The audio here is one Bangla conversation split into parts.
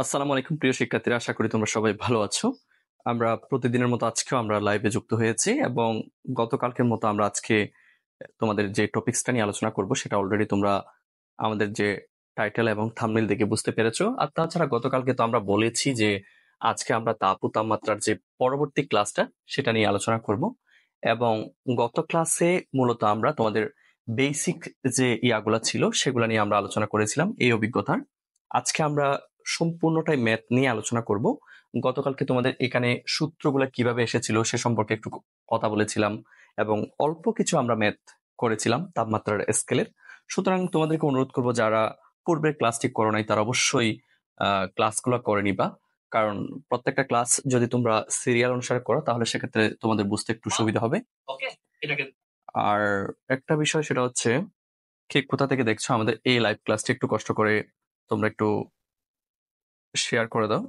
আসসালামু আলাইকুম প্রিয় শিক্ষার্থীরা আশা করি তোমরা সবাই ভালো আছো আমরা প্রতিদিনের মতো আজকেও আমরা লাইভে যুক্ত হয়েছি এবং গতকালকের মতো আমরা আজকে তোমাদের যে টপিকসটা নিয়ে আলোচনা করব সেটা অলরেডি তোমরা আমাদের যে টাইটেল এবং থামনিল দেখে বুঝতে পেরেছো আর তাছাড়া গতকালকে তো আমরা বলেছি যে আজকে আমরা তাপ ও তাপমাত্রার যে পরবর্তী ক্লাসটা সেটা নিয়ে আলোচনা করব এবং গত ক্লাসে মূলত আমরা তোমাদের বেসিক যে ইয়াগুলা ছিল সেগুলা নিয়ে আমরা আলোচনা করেছিলাম এই অভিজ্ঞতার আজকে আমরা সম্পূর্ণটাই ম্যাথ নিয়ে আলোচনা করব গতকালকে তোমাদের এখানে সূত্রগুলো কিভাবে এসেছিল সে সম্পর্কে একটু কথা বলেছিলাম এবং অল্প কিছু আমরা ম্যাথ করেছিলাম তাপমাত্রার স্কেলের সুতরাং তোমাদেরকে অনুরোধ করব যারা পূর্বের ক্লাসটি করো নাই তারা অবশ্যই ক্লাসগুলো করে নিবা কারণ প্রত্যেকটা ক্লাস যদি তোমরা সিরিয়াল অনুসারে করো তাহলে সেক্ষেত্রে তোমাদের বুঝতে একটু সুবিধা হবে আর একটা বিষয় সেটা হচ্ছে ঠিক কোথা থেকে দেখছো আমাদের এই লাইভ ক্লাসটি একটু কষ্ট করে তোমরা একটু শেয়ার করে দাও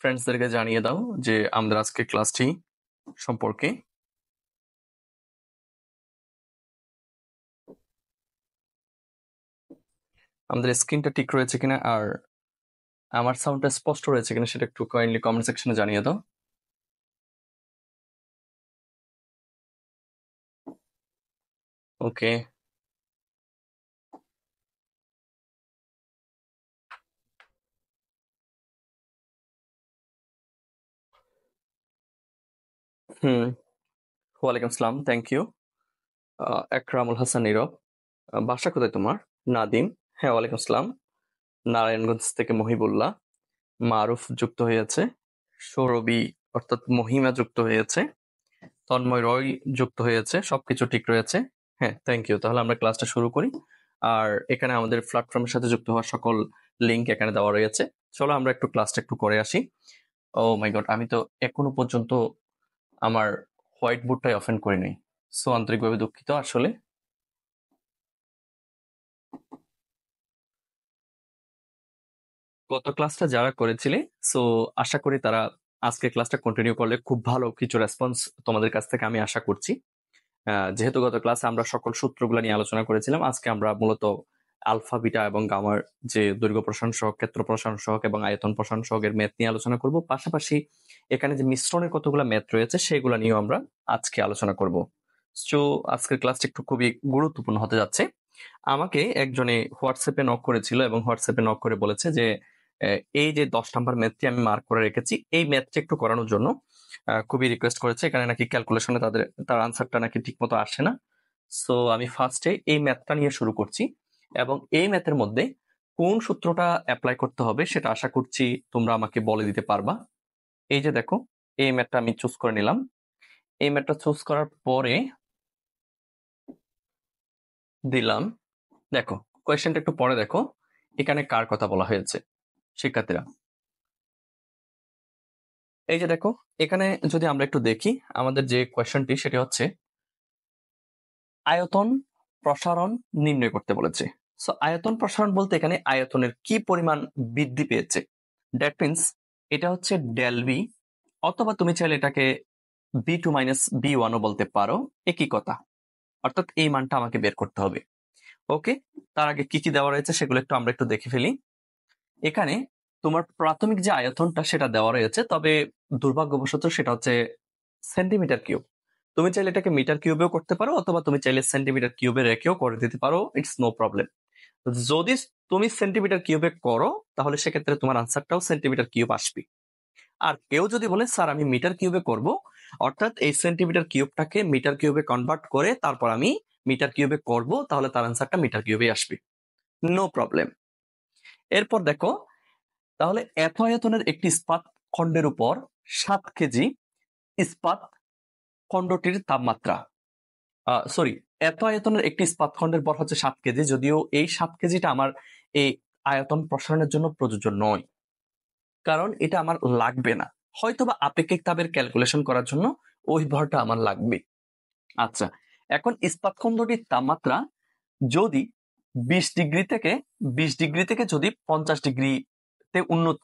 ফ্রেন্ডসদেরকে জানিয়ে দাও যে আমাদের আজকে ক্লাসটি সম্পর্কে আমাদের স্ক্রিনটা ঠিক রয়েছে কিনা আর আমার সাউন্ডটা স্পষ্ট রয়েছে কিনা সেটা একটু কাইন্ডলি কমেন্ট সেকশনে জানিয়ে দাও okay হুম। hmm. ওয়ালাইকুম আসসালাম। Thank you. একরামুল হাসান নীরব। বাসা কোথায় তোমার? নাদিম। হ্যাঁ, ওয়ালাইকুম আসসালাম। নারায়ণগঞ্জ থেকে মহিবুল্লাহ। মারুফ যুক্ত হয়েছে। সৌরভী অর্থাৎ মহিমা যুক্ত হয়েছে। তন্ময় রয় যুক্ত হয়েছে। সবকিছু ঠিক রয়েছে। হ্যাঁ থ্যাংক ইউ তাহলে আমরা ক্লাসটা শুরু করি আর এখানে আমাদের প্ল্যাটফর্মের সাথে যুক্ত হওয়ার সকল লিঙ্ক এখানে দেওয়া রয়েছে চলো আমরা একটু ক্লাসটা একটু করে আসি ও মাই গড আমি তো এখনো পর্যন্ত আমার হোয়াইট বোর্ডটাই অফেন করে নাই সো আন্তরিকভাবে দুঃখিত আসলে গত ক্লাসটা যারা করেছিলে সো আশা করি তারা আজকে ক্লাসটা কন্টিনিউ করলে খুব ভালো কিছু রেসপন্স তোমাদের কাছ থেকে আমি আশা করছি যেহেতু গত ক্লাসে আমরা সকল সূত্রগুলো নিয়ে আলোচনা করেছিলাম আজকে আমরা মূলত আলফা বিটা এবং গামার যে দৈর্ঘ্য প্রসারণ সহক ক্ষেত্র প্রসারণ সহক এবং আয়তন প্রসারণ সহকের ম্যাথ নিয়ে আলোচনা করব পাশাপাশি এখানে যে মিশ্রণের কতগুলো ম্যাথ রয়েছে সেগুলো নিয়েও আমরা আজকে আলোচনা করব সো আজকের ক্লাসটি একটু খুবই গুরুত্বপূর্ণ হতে যাচ্ছে আমাকে একজনে হোয়াটসঅ্যাপে নক করেছিল এবং হোয়াটসঅ্যাপে নক করে বলেছে যে এই যে দশ নম্বর ম্যাথটি আমি মার্ক করে রেখেছি এই ম্যাথটি একটু করানোর জন্য খুবই রিকোয়েস্ট করেছে এখানে নাকি ক্যালকুলেশনে তাদের তার আনসারটা নাকি মতো আসে না সো আমি ফার্স্টে এই ম্যাথটা নিয়ে শুরু করছি এবং এই ম্যাথের মধ্যে কোন সূত্রটা অ্যাপ্লাই করতে হবে সেটা আশা করছি তোমরা আমাকে বলে দিতে পারবা এই যে দেখো এই ম্যাথটা আমি চুজ করে নিলাম এই ম্যাথটা চুজ করার পরে দিলাম দেখো কোয়েশ্চেনটা একটু পরে দেখো এখানে কার কথা বলা হয়েছে শিক্ষার্থীরা এই যে দেখো এখানে যদি আমরা একটু দেখি আমাদের যে কোয়েশনটি সেটি হচ্ছে আয়তন প্রসারণ নির্ণয় করতে বলেছে সো আয়তন প্রসারণ বলতে এখানে আয়তনের কি পরিমাণ বৃদ্ধি পেয়েছে ড্যাট মিনস এটা হচ্ছে ডেল বি অথবা তুমি চাইলে এটাকে বি টু মাইনাস বি ওয়ানও বলতে পারো একই কথা অর্থাৎ এই মানটা আমাকে বের করতে হবে ওকে তার আগে কি কি দেওয়া রয়েছে সেগুলো একটু আমরা একটু দেখে ফেলি এখানে তোমার প্রাথমিক যে আয়তনটা সেটা দেওয়া রয়েছে তবে দুর্ভাগ্যবশত সেটা হচ্ছে সেন্টিমিটার কিউব তুমি চাইলে এটাকে মিটার কিউবেও করতে পারো অথবা তুমি চাইলে সেন্টিমিটার কিউবে রেখেও করে দিতে পারো ইটস নো প্রবলেম যদি তুমি সেন্টিমিটার কিউবে করো তাহলে সেক্ষেত্রে তোমার আনসারটাও সেন্টিমিটার কিউব আসবে আর কেউ যদি বলে স্যার আমি মিটার কিউবে করব অর্থাৎ এই সেন্টিমিটার কিউবটাকে মিটার কিউবে কনভার্ট করে তারপর আমি মিটার কিউবে করব তাহলে তার আনসারটা মিটার কিউবে আসবে নো প্রবলেম এরপর দেখো তাহলে এত আয়তনের একটি ইস্পাত খণ্ডের উপর সাত কেজি ইস্পাত খণ্ডটির তাপমাত্রা সরি এত আয়তনের একটি ইস্পাত খণ্ডের পর হচ্ছে সাত কেজি যদিও এই সাত কেজিটা আমার এই আয়তন প্রসারণের জন্য প্রযোজ্য নয় কারণ এটা আমার লাগবে না হয়তোবা আপেক্ষিক তাপের ক্যালকুলেশন করার জন্য ওই ভরটা আমার লাগবে আচ্ছা এখন ইস্পাত খণ্ডটির তাপমাত্রা যদি বিশ ডিগ্রি থেকে বিশ ডিগ্রি থেকে যদি পঞ্চাশ ডিগ্রি তে উন্নত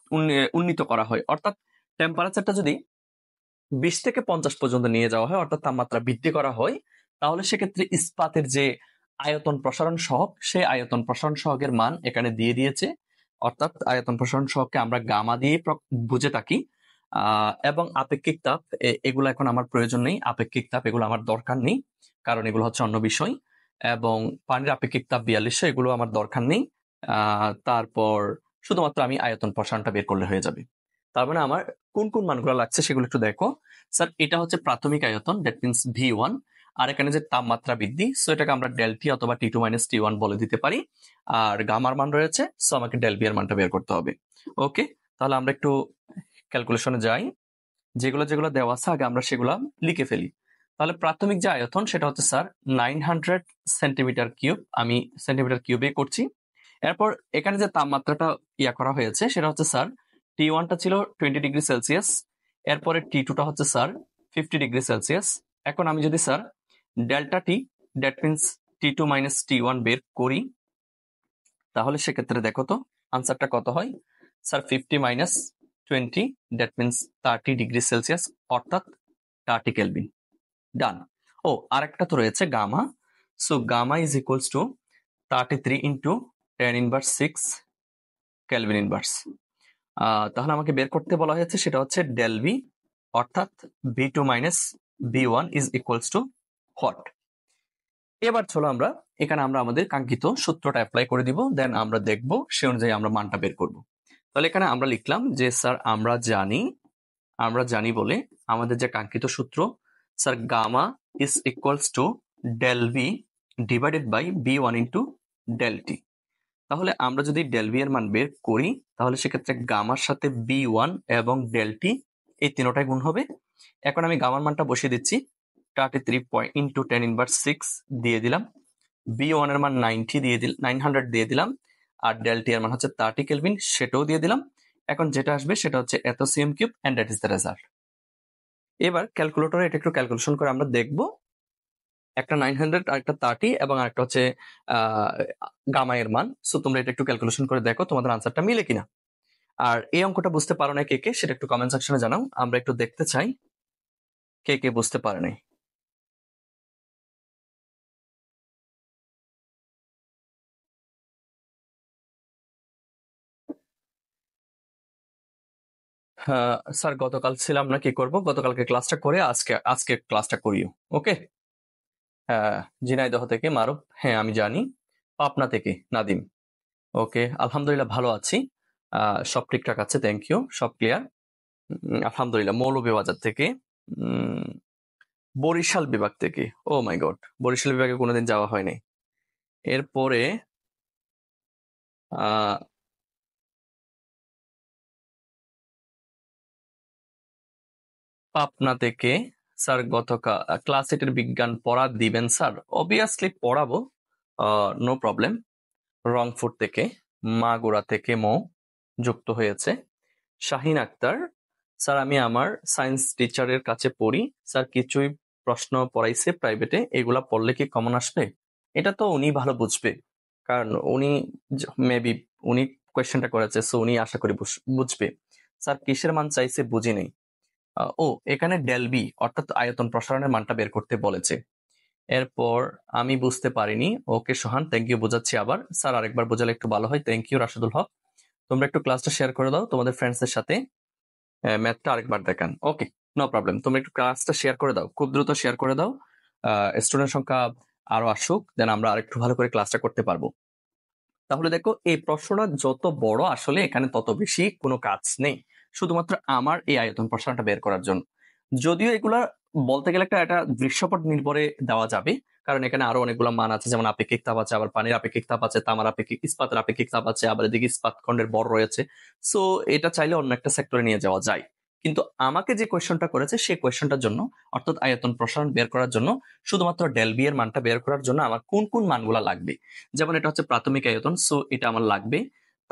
উন্নীত করা হয় অর্থাৎ টেম্পারেচারটা যদি বিশ থেকে পঞ্চাশ পর্যন্ত নিয়ে যাওয়া হয় অর্থাৎ তাপমাত্রা বৃদ্ধি করা হয় তাহলে সেক্ষেত্রে ইস্পাতের যে আয়তন প্রসারণ সহক সে আয়তন প্রসারণ সহকের মান এখানে দিয়ে দিয়েছে অর্থাৎ আয়তন প্রসারণ সহগকে আমরা গামা দিয়ে বুঝে থাকি এবং আপেক্ষিক তাপ এগুলো এখন আমার প্রয়োজন নেই আপেক্ষিক তাপ এগুলো আমার দরকার নেই কারণ এগুলো হচ্ছে অন্য বিষয় এবং পানির আপেক্ষিক তাপ বিয়াল্লিশশো এগুলো আমার দরকার নেই তারপর শুধুমাত্র আমি আয়তন প্রসারণটা বের করলে হয়ে যাবে তার মানে আমার কোন কোন মানগুলো লাগছে সেগুলো একটু দেখো স্যার এটা হচ্ছে প্রাথমিক আয়তন দ্যাট মিনস ভি ওয়ান আর এখানে যে তাপমাত্রা বৃদ্ধি সো এটাকে আমরা ডেল অথবা টি টু মাইনাস টি ওয়ান বলে দিতে পারি আর গামার মান রয়েছে সো আমাকে ডেল এর মানটা বের করতে হবে ওকে তাহলে আমরা একটু ক্যালকুলেশনে যাই যেগুলো যেগুলো দেওয়া আছে আগে আমরা সেগুলো লিখে ফেলি তাহলে প্রাথমিক যে আয়তন সেটা হচ্ছে sir nine hundred centimetre cube আমি সেন্টিমিটার কিউবে করছি এরপর এখানে যে তাপমাত্রাটা ইয়া করা হয়েছে সেটা হচ্ছে স্যার টি ওয়ানটা ছিল টোয়েন্টি ডিগ্রি সেলসিয়াস এরপরে টি টুটা হচ্ছে স্যার ফিফটি ডিগ্রি সেলসিয়াস এখন আমি যদি sir delta T that means T two minus T one বের করি তাহলে সেক্ষেত্রে দেখো তো আনসারটা কত হয় sir fifty minus twenty that means thirty degree Celsius অর্থাৎ থার্টি কেলভিন ডান ও আরেকটা তো রয়েছে gamma so gamma is equals to thirty three into ten inverse six kelvin inverse তাহলে আমাকে বের করতে বলা হয়েছে সেটা হচ্ছে ডেল অর্থাৎ V two minus V one is equals to হট এবার চলো আমরা এখানে আমরা আমাদের কাঙ্ক্ষিত সূত্রটা অ্যাপ্লাই করে দিব দেন আমরা দেখব সে অনুযায়ী আমরা মানটা বের করব তাহলে এখানে আমরা লিখলাম যে স্যার আমরা জানি আমরা জানি বলে আমাদের যে কাঙ্ক্ষিত সূত্র sir gamma is equals to del V divided by V one into del T তাহলে আমরা যদি ডেল এর মান বের করি তাহলে সেক্ষেত্রে গামার সাথে বি ওয়ান এবং ডেলটি এই তিনোটায় গুণ হবে এখন আমি গামার মানটা বসিয়ে দিচ্ছি thirty three point into ten inverse six দিয়ে দিলাম বি ওয়ান এর মান নাইনটি দিয়ে দিল নাইন হান্ড্রেড দিয়ে দিলাম আর ডেলটি এর মান হচ্ছে থার্টি কেলভিন সেটাও দিয়ে দিলাম এখন যেটা আসবে সেটা হচ্ছে এত CM cube and that is the result এবার ক্যালকুলেটরে এটা একটু ক্যালকুলেশন করে আমরা দেখবো একটা নাইন হান্ড্রেড আরেকটা তার্টি এবং আরেকটা হচ্ছে গামায়ের মান সো তোমরা এটা একটু ক্যালকুলেশন করে দেখো তোমাদের আনসারটা মিলে কিনা আর এই অঙ্কটা বুঝতে পারো না কে কে সেটা একটু কমেন্ট সেকশনে জানাও আমরা একটু দেখতে চাই কে কে বুঝতে পারে নাই স্যার গতকাল ছিলাম না কি করব গতকালকে ক্লাসটা করে আজকে আজকে ক্লাসটা করিও ওকে ঝিনাইদহ থেকে মারব হ্যাঁ আমি জানি পাপনা থেকে নাদিম ওকে আলহামদুলিল্লাহ ভালো আছি সব ঠিকঠাক আছে থ্যাংক ইউ সব ক্লিয়ার আলহামদুলিল্লাহ মৌলবাজার থেকে বরিশাল বিভাগ থেকে ও মাই গড বরিশাল বিভাগে কোনোদিন যাওয়া হয়নি এরপরে পাপনা থেকে স্যার গতকাল ক্লাস এটের বিজ্ঞান পড়া দিবেন স্যার অবভিয়াসলি পড়াবো নো প্রবলেম রংপুর থেকে মাগুরা থেকে মো যুক্ত হয়েছে শাহিন আক্তার স্যার আমি আমার সায়েন্স টিচারের কাছে পড়ি স্যার কিছুই প্রশ্ন পড়াইছে প্রাইভেটে এগুলা পড়লে কি কমন আসবে এটা তো উনি ভালো বুঝবে কারণ উনি মেবি উনি কোয়েশ্চেনটা করেছে সো উনি আশা করি বুঝবে স্যার কিসের মান চাইছে বুঝি নেই ও এখানে ডেলবি অর্থাৎ আয়তন প্রসারণের মানটা বের করতে বলেছে এরপর আমি বুঝতে পারিনি ওকে সোহান থ্যাংক ইউ বোঝাচ্ছি আবার স্যার আরেকবার বোঝালে একটু ভালো হয় থ্যাংক ইউ রাশেদুল হক তোমরা একটু ক্লাসটা শেয়ার করে দাও তোমাদের ফ্রেন্ডসদের সাথে ম্যাথটা আরেকবার দেখান ওকে নো প্রবলেম তোমরা একটু ক্লাসটা শেয়ার করে দাও খুব দ্রুত শেয়ার করে দাও স্টুডেন্ট সংখ্যা আরো আসুক দেন আমরা আরেকটু ভালো করে ক্লাসটা করতে পারবো তাহলে দেখো এই প্রশ্নটা যত বড় আসলে এখানে তত বেশি কোনো কাজ নেই শুধুমাত্র আমার এই আয়তন প্রসারণটা বের করার জন্য যদিও এগুলা বলতে গেলে একটা একটা দৃশ্যপট নির্ভরে দেওয়া যাবে কারণ এখানে আরো অনেকগুলো মান আছে যেমন আপেক্ষিক তাপ আছে আবার পানির আপেক্ষিক তাপ আছে তামার আপেক্ষিক ইস্পাতের আপেক্ষিক তাপ আছে আবার এদিকে ইস্পাত খণ্ডের বর রয়েছে সো এটা চাইলে অন্য একটা সেক্টরে নিয়ে যাওয়া যায় কিন্তু আমাকে যে কোয়েশনটা করেছে সেই কোয়েশনটার জন্য অর্থাৎ আয়তন প্রসারণ বের করার জন্য শুধুমাত্র ডেলবি এর মানটা বের করার জন্য আমার কোন কোন মানগুলো লাগবে যেমন এটা হচ্ছে প্রাথমিক আয়তন সো এটা আমার লাগবে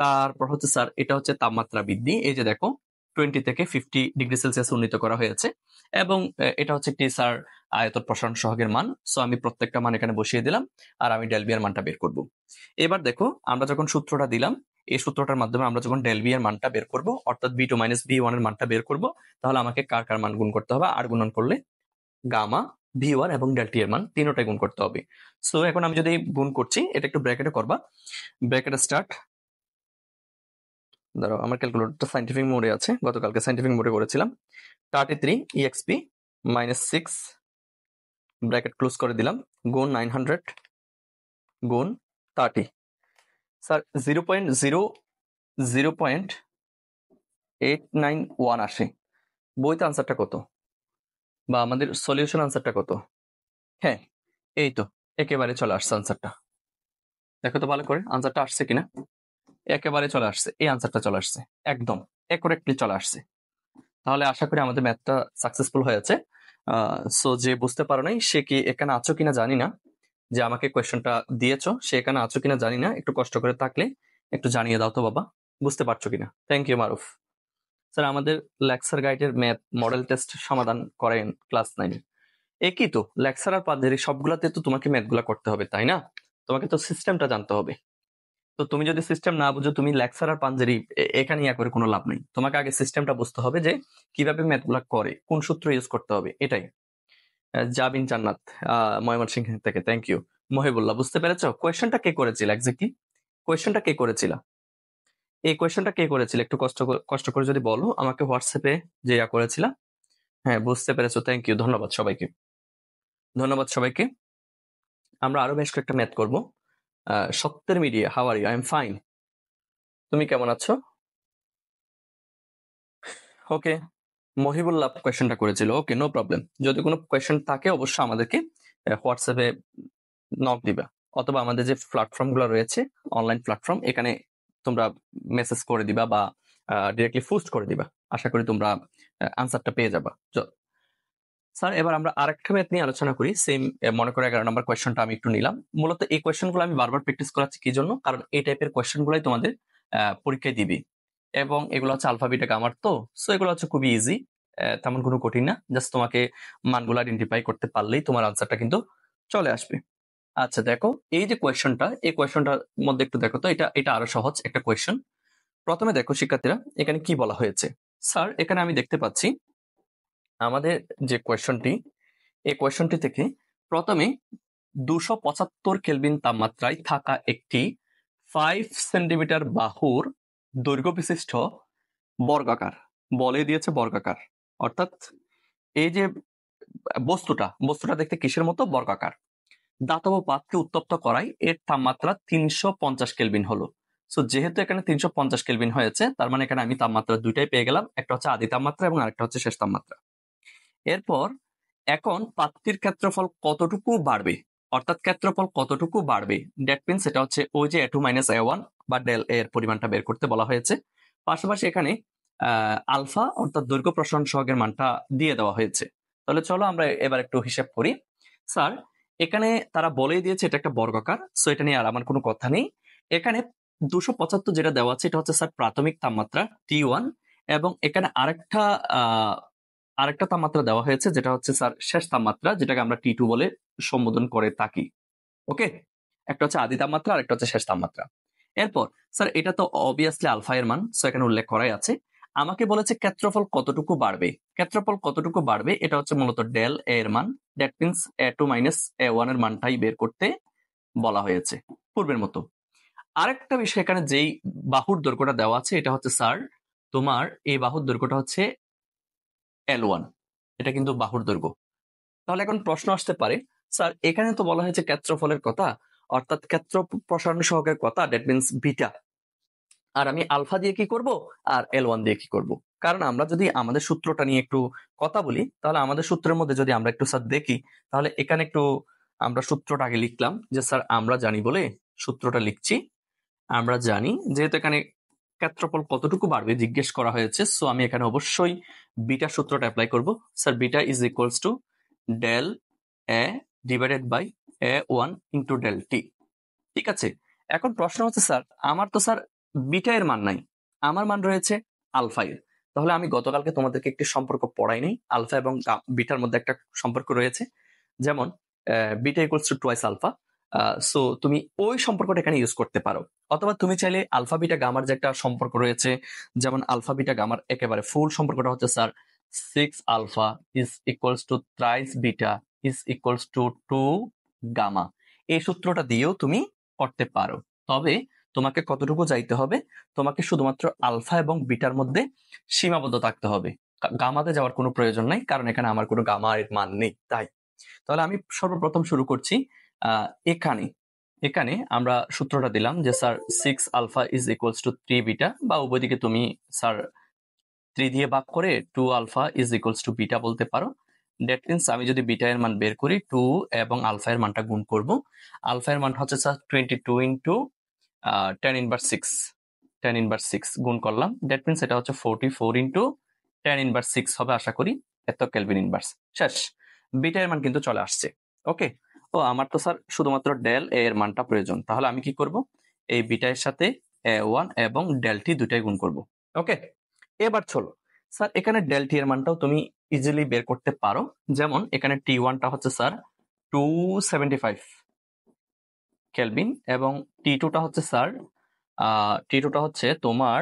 তারপর হচ্ছে স্যার এটা হচ্ছে তাপমাত্রা বৃদ্ধি এই যে দেখো টোয়েন্টি থেকে ফিফটি ডিগ্রি সেলসিয়াস উন্নীত করা হয়েছে এবং এটা হচ্ছে টিসার আয়তন প্রসারণ সহগের মান সো আমি প্রত্যেকটা মান এখানে বসিয়ে দিলাম আর আমি ডেলবিয়ার মানটা বের করব এবার দেখো আমরা যখন সূত্রটা দিলাম এই সূত্রটার মাধ্যমে আমরা যখন ডেলবিয়ার মানটা বের করব অর্থাৎ V two minus V one এর মানটা বের করব তাহলে আমাকে কার কার মান গুণ করতে হবে আর গুণন করলে গামা ভি ওয়ান এবং ডেলটি এর মান তিনটাই গুণ করতে হবে সো এখন আমি যদি গুণ করছি এটা একটু ব্র্যাকেটে করবা ব্র্যাকেটে স্টার্ট ধরো আমার ক্যালকুলেটরটা সাইন্টিফিক মোডে আছে গতকালকে সাইন্টিফিক মোডে করেছিলাম thirty three EXP minus six bracket close করে দিলাম গুণ নাইন হান্ড্রেড গুন thirty sir zero point zero zero point eight nine one আসে বইতে আনসারটা কত বা আমাদের সলিউশন আনসারটা কত হ্যাঁ এই তো একেবারে চলে আসছে আনসারটা দেখো তো ভালো করে আনসারটা আসছে কিনা একেবারে চলে আসছে এই আনসারটা চলে আসছে একদম অ্যাকুরেটলি চলে আসছে তাহলে আশা করি আমাদের ম্যাথটা সাকসেসফুল হয়েছে সো যে বুঝতে পারো নাই সে কি এখানে আছো কিনা জানি না যে আমাকে কোয়েশ্চনটা দিয়েছ সে এখানে আছো কিনা জানি না একটু কষ্ট করে থাকলে একটু জানিয়ে দাও তো বাবা বুঝতে পারছো কিনা থ্যাংক ইউ মারুফ স্যার আমাদের লেকচার গাইডের ম্যাথ মডেল টেস্ট সমাধান করেন ক্লাস নাইনে একই তো লেকচার আর পাদের সবগুলাতে তো তোমাকে ম্যাথগুলো করতে হবে তাই না তোমাকে তো সিস্টেমটা জানতে হবে তো তুমি যদি সিস্টেম না বুঝো তুমি আর পাঞ্জারি এখানে ইয়া করে কোনো লাভ নেই তোমাকে আগে সিস্টেমটা বুঝতে হবে যে কিভাবে ম্যাথগুলো করে কোন সূত্র ইউজ করতে হবে এটাই জাবিন জান্নাত ময়মনসিংহ থেকে থ্যাংক ইউ মহিবুল্লাহ বুঝতে পেরেছ কোয়েশনটা কে করেছিল একজাক্টলি কোয়েশনটা কে করেছিল এই কোয়েশনটা কে করেছিল একটু কষ্ট কষ্ট করে যদি বলো আমাকে হোয়াটসঅ্যাপে যে ইয়া করেছিল হ্যাঁ বুঝতে পেরেছো থ্যাংক ইউ ধন্যবাদ সবাইকে ধন্যবাদ সবাইকে আমরা আরো বেশ কয়েকটা ম্যাথ করবো সত্যের media how are you I am fine তুমি কেমন আছো ওকে মহিবুল্লাহ কোয়েশনটা করেছিল ওকে নো প্রবলেম যদি কোনো কোয়েশন থাকে অবশ্যই আমাদেরকে হোয়াটসঅ্যাপে নক দিবা অথবা আমাদের যে প্ল্যাটফর্মগুলো রয়েছে অনলাইন প্ল্যাটফর্ম এখানে তোমরা মেসেজ করে দিবা বা ডিরেক্টলি পোস্ট করে দিবা আশা করি তোমরা আনসারটা পেয়ে যাবা স্যার এবার আমরা আরেকটা ম্যাথ নিয়ে আলোচনা করি সেম মনে করে এগারো নম্বর কোয়েশনটা আমি একটু নিলাম মূলত এই কোয়েশনগুলো আমি বারবার প্র্যাকটিস করাচ্ছি কি জন্য কারণ এই টাইপের কোয়েশনগুলোই তোমাদের পরীক্ষায় দিবি এবং এগুলো হচ্ছে আলফাবিটা গামার তো সো এগুলো হচ্ছে খুবই ইজি তেমন কোনো কঠিন না জাস্ট তোমাকে মানগুলো আইডেন্টিফাই করতে পারলেই তোমার আনসারটা কিন্তু চলে আসবে আচ্ছা দেখো এই যে কোয়েশনটা এই কোয়েশনটার মধ্যে একটু দেখো তো এটা এটা আরো সহজ একটা কোয়েশন প্রথমে দেখো শিক্ষার্থীরা এখানে কি বলা হয়েছে স্যার এখানে আমি দেখতে পাচ্ছি আমাদের যে কোয়েশনটি এই কোয়েশনটি থেকে প্রথমে দুশো পঁচাত্তর কেলভিন তাপমাত্রায় থাকা একটি ফাইভ সেন্টিমিটার বাহুর দৈর্ঘ্য বিশিষ্ট বর্গাকার বলে দিয়েছে বর্গাকার অর্থাৎ এই যে বস্তুটা বস্তুটা দেখতে কিসের মতো বর্গাকার দাতব পাতকে উত্তপ্ত করায় এর তাপমাত্রা তিনশো পঞ্চাশ কেলভিন হলো সো যেহেতু এখানে তিনশো পঞ্চাশ কেলভিন হয়েছে তার মানে এখানে আমি তাপমাত্রা দুইটাই পেয়ে গেলাম একটা হচ্ছে আদি তাপমাত্রা এবং আরেকটা হচ্ছে শেষ তাপমাত্রা এরপর এখন প্রাপ্তির ক্ষেত্রফল কতটুকু বাড়বে অর্থাৎ ক্ষেত্রফল কতটুকু বাড়বে ডেট মিনস সেটা হচ্ছে ওই যে টু মাইনাস এ ওয়ান বা ডেল এর পরিমাণটা বের করতে বলা হয়েছে পাশাপাশি এখানে আলফা অর্থাৎ দৈর্ঘ্য প্রসারণ সহগের মানটা দিয়ে দেওয়া হয়েছে তাহলে চলো আমরা এবার একটু হিসাব করি স্যার এখানে তারা বলেই দিয়েছে এটা একটা বর্গাকার সো এটা নিয়ে আর আমার কোনো কথা নেই এখানে দুশো পঁচাত্তর যেটা দেওয়া আছে এটা হচ্ছে স্যার প্রাথমিক তাপমাত্রা টি ওয়ান এবং এখানে আরেকটা আরেকটা তাপমাত্রা দেওয়া হয়েছে যেটা হচ্ছে স্যার শেষ তাপমাত্রা যেটাকে আমরা টি টু বলে সম্বোধন করে থাকি ওকে একটা হচ্ছে আদি তাপমাত্রা আর একটা হচ্ছে শেষ তাপমাত্রা এরপর স্যার এটা তো অবভিয়াসলি আলফা এর মান সো এখানে উল্লেখ করাই আছে আমাকে বলেছে ক্ষেত্রফল কতটুকু বাড়বে ক্ষেত্রফল কতটুকু বাড়বে এটা হচ্ছে মূলত ডেল এ এর মান that means A two minus A one এর মানটাই বের করতে বলা হয়েছে পূর্বের মতো আরেকটা বিষয় এখানে যেই বাহুর দৈর্ঘ্যটা দেওয়া আছে এটা হচ্ছে স্যার তোমার এই বাহুর দৈর্ঘ্যটা হচ্ছে এল ওয়ান এটা কিন্তু বাহুর দৈর্ঘ্য তাহলে এখন প্রশ্ন আসতে পারে স্যার এখানে তো বলা হয়েছে ক্ষেত্রফলের কথা অর্থাৎ ক্ষেত্র প্রসারণ সহকের কথা ডেট মিনস বিটা আর আমি আলফা দিয়ে কি করব আর এল ওয়ান দিয়ে কি করব কারণ আমরা যদি আমাদের সূত্রটা নিয়ে একটু কথা বলি তাহলে আমাদের সূত্রের মধ্যে যদি আমরা একটু স্যার দেখি তাহলে এখানে একটু আমরা সূত্রটা আগে লিখলাম যে স্যার আমরা জানি বলে সূত্রটা লিখছি আমরা জানি যেহেতু এখানে ক্ষেত্রফল কতটুকু বাড়বে জিজ্ঞেস করা হয়েছে সো আমি এখানে অবশ্যই বিটা সূত্রটা অ্যাপ্লাই করব sir beta is equals to del A divided by A one into del T ঠিক আছে এখন প্রশ্ন হচ্ছে স্যার আমার তো স্যার বিটা এর মান নাই আমার মান রয়েছে আলফা এর তাহলে আমি গতকালকে তোমাদেরকে একটি সম্পর্ক পড়াই নাই আলফা এবং বিটার মধ্যে একটা সম্পর্ক রয়েছে যেমন beta equals to twice alpha so তুমি ওই সম্পর্কটা এখানে ইউজ করতে পারো অথবা তুমি চাইলে আলফাবিটা গামার যে একটা সম্পর্ক রয়েছে যেমন আলফাবিটা গামার একেবারে ফুল সম্পর্কটা হচ্ছে sir six alpha is equals to thrice beta is equals to two gamma এই সূত্রটা দিয়েও তুমি করতে পারো তবে তোমাকে কতটুকু যাইতে হবে তোমাকে শুধুমাত্র আলফা এবং বিটার মধ্যে সীমাবদ্ধ থাকতে হবে গামাতে যাওয়ার কোনো প্রয়োজন নাই কারণ এখানে আমার কোনো গামার মান নেই তাই তাহলে আমি সর্বপ্রথম শুরু করছি এখানে এখানে আমরা সূত্রটা দিলাম যে sir six alpha is equals to three beta বা উভয়দিকে তুমি স্যার থ্রি দিয়ে ভাগ করে two alpha is equals to beta বলতে পারো ডেট মিনস আমি যদি বিটা এর মান বের করি টু এবং আলফা এর মানটা গুণ করব আলফা এর মান হচ্ছে sir twenty two into ten inverse six ten inverse six গুণ করলাম ডেট মিনস এটা হচ্ছে forty four into ten inverse six হবে আশা করি এত কেলভিন ইনভার্স শেষ বিটা এর মান কিন্তু চলে আসছে ওকে ও আমার তো স্যার শুধুমাত্র ডেল এ এর মানটা প্রয়োজন তাহলে আমি কি করব এই বিটা এর সাথে এ ওয়ান এবং ডেলটি দুটাই গুণ করব ওকে এবার চলো স্যার এখানে ডেলটি এর মানটাও তুমি ইজিলি বের করতে পারো যেমন এখানে টি ওয়ানটা হচ্ছে sir two seventy five kelvin এবং টি টুটা হচ্ছে স্যার টি টুটা হচ্ছে তোমার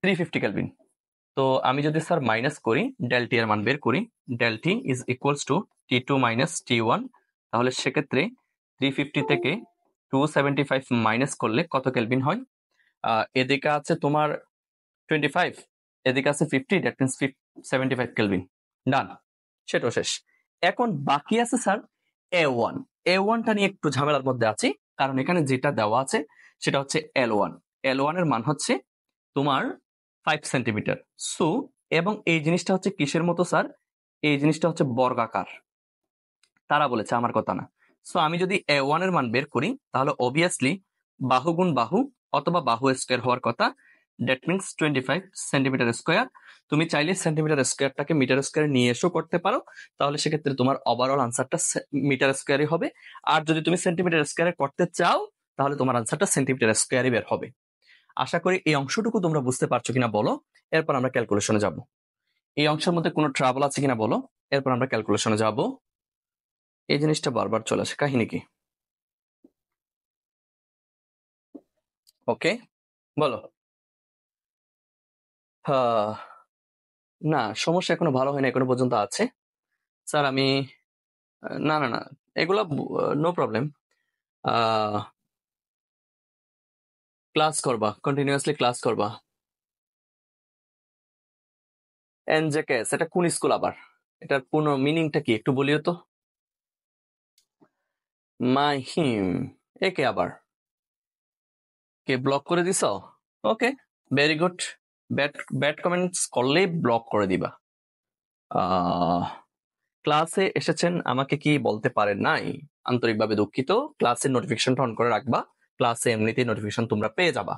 থ্রি ফিফটি কেলভিন তো আমি যদি স্যার মাইনাস করি ডেল টি এর মান বের করি del T is equals to T two minus T one তাহলে সেক্ষেত্রে থ্রি ফিফটি থেকে টু সেভেন্টি ফাইভ মাইনাস করলে কত কেলভিন হয় এদিকে আছে তোমার টোয়েন্টি ফাইভ এদিকে আছে fifty that means seventy five kelvin done সেটাও শেষ এখন বাকি আছে স্যার এ ওয়ান এ ওয়ানটা নিয়ে একটু ঝামেলার মধ্যে আছি কারণ এখানে যেটা দেওয়া আছে সেটা হচ্ছে এল ওয়ান এল ওয়ানের মান হচ্ছে তোমার ফাইভ সেন্টিমিটার সো এবং এই জিনিসটা হচ্ছে কিসের মতো স্যার এই জিনিসটা হচ্ছে বর্গাকার তারা বলেছে আমার কথা না সো আমি যদি এ ওয়ানের মান বের করি তাহলে অবভিয়াসলি বাহুগুণ বাহু অথবা বাহু স্কোয়ার হওয়ার কথা that means twenty five centimetre square তুমি চাইলে সেন্টিমিটার স্কোয়ারটাকে মিটার স্কোয়ারে নিয়ে এসেও করতে পারো তাহলে সেক্ষেত্রে তোমার ওভারঅল আনসারটা মিটার স্কোয়ারই হবে আর যদি তুমি সেন্টিমিটার স্কোয়ারে করতে চাও তাহলে তোমার আনসারটা সেন্টিমিটার স্কোয়ারই বের হবে আশা করি এই অংশটুকু তোমরা বুঝতে পারছো কিনা বলো এরপর আমরা ক্যালকুলেশনে যাব এই অংশের মধ্যে কোনো ট্রাভেল আছে কিনা বলো এরপর আমরা ক্যালকুলেশনে যাব এই জিনিসটা বারবার চলে আসে কাহিনী কি ওকে বলো না সমস্যা এখনো ভালো হয়নি এখনো পর্যন্ত আছে স্যার আমি না না না এগুলো নো প্রবলেম ক্লাস করবা কন্টিনিউয়াসলি ক্লাস করবা এনজেকেস এটা কোন স্কুল আবার এটার পূর্ণ মিনিংটা কি একটু বলিও তো মাই হিম একে আবার কে ব্লক করে দিছ okay very good bad bad comments করলেই ব্লক করে দিবা ক্লাসে এসেছেন আমাকে কি বলতে পারেন নাই আন্তরিকভাবে দুঃখিত ক্লাসের নোটিফিকেশনটা অন করে রাখবা ক্লাসে এমনিতেই নোটিফিকেশন তোমরা পেয়ে যাবা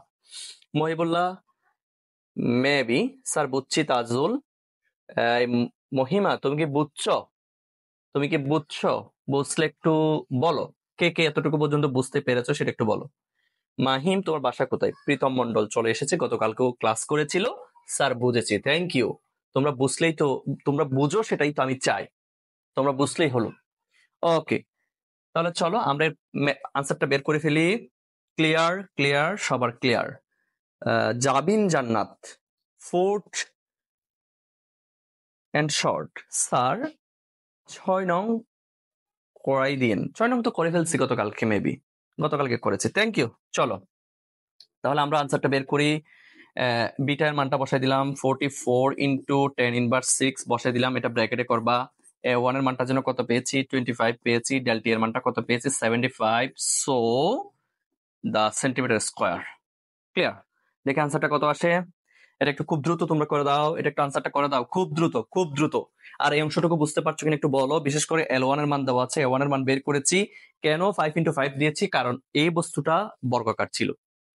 মহিবুল্লাহ মেবি স্যার বুঝছি তাজুল মহিমা তুমি কি বুঝছ তুমি কি বুঝছো বুঝলে একটু বলো কে কে এতটুকু পর্যন্ত বুঝতে পেরেছো সেটা একটু বলো মাহিম তোমার বাসা কোথায় প্রীতম মন্ডল চলে এসেছে গতকালকেও ক্লাস করেছিল স্যার বুঝেছি থ্যাংক ইউ তোমরা বুঝলেই তো তোমরা বুঝো সেটাই তো আমি চাই তোমরা বুঝলেই হলো ওকে তাহলে চলো আমরা আনসারটা বের করে ফেলি ক্লিয়ার ক্লিয়ার সবার ক্লিয়ার জাবিন জান্নাত ফোর্ট অ্যান্ড শর্ট স্যার ছয় নং করাই দিন ছয় নং তো করে ফেলছি গতকালকে মেবি গতকালকে করেছে থ্যাংক ইউ চলো তাহলে আমরা আনসারটা বের করি বিটার মানটা বসাই দিলাম forty four into ten inverse six বসাই দিলাম এটা ব্র্যাকেটে করবা এ ওয়ানের মানটা যেন কত পেয়েছি টোয়েন্টি ফাইভ পেয়েছি ডেলটি e এর মানটা কত পেয়েছি seventy five so the centimetre square clear দেখে আনসারটা কত আসে এটা একটু খুব দ্রুত তোমরা করে দাও এটা একটু আনসারটা করে দাও খুব দ্রুত খুব দ্রুত আর এই অংশটুকু বুঝতে পারছো কিনা একটু বলো বিশেষ করে এল ওয়ান এর মান দেওয়া আছে এ ওয়ান এর মান বের করেছি কেন ফাইভ ইন্টু ফাইভ দিয়েছি কারণ এই বস্তুটা বর্গাকার ছিল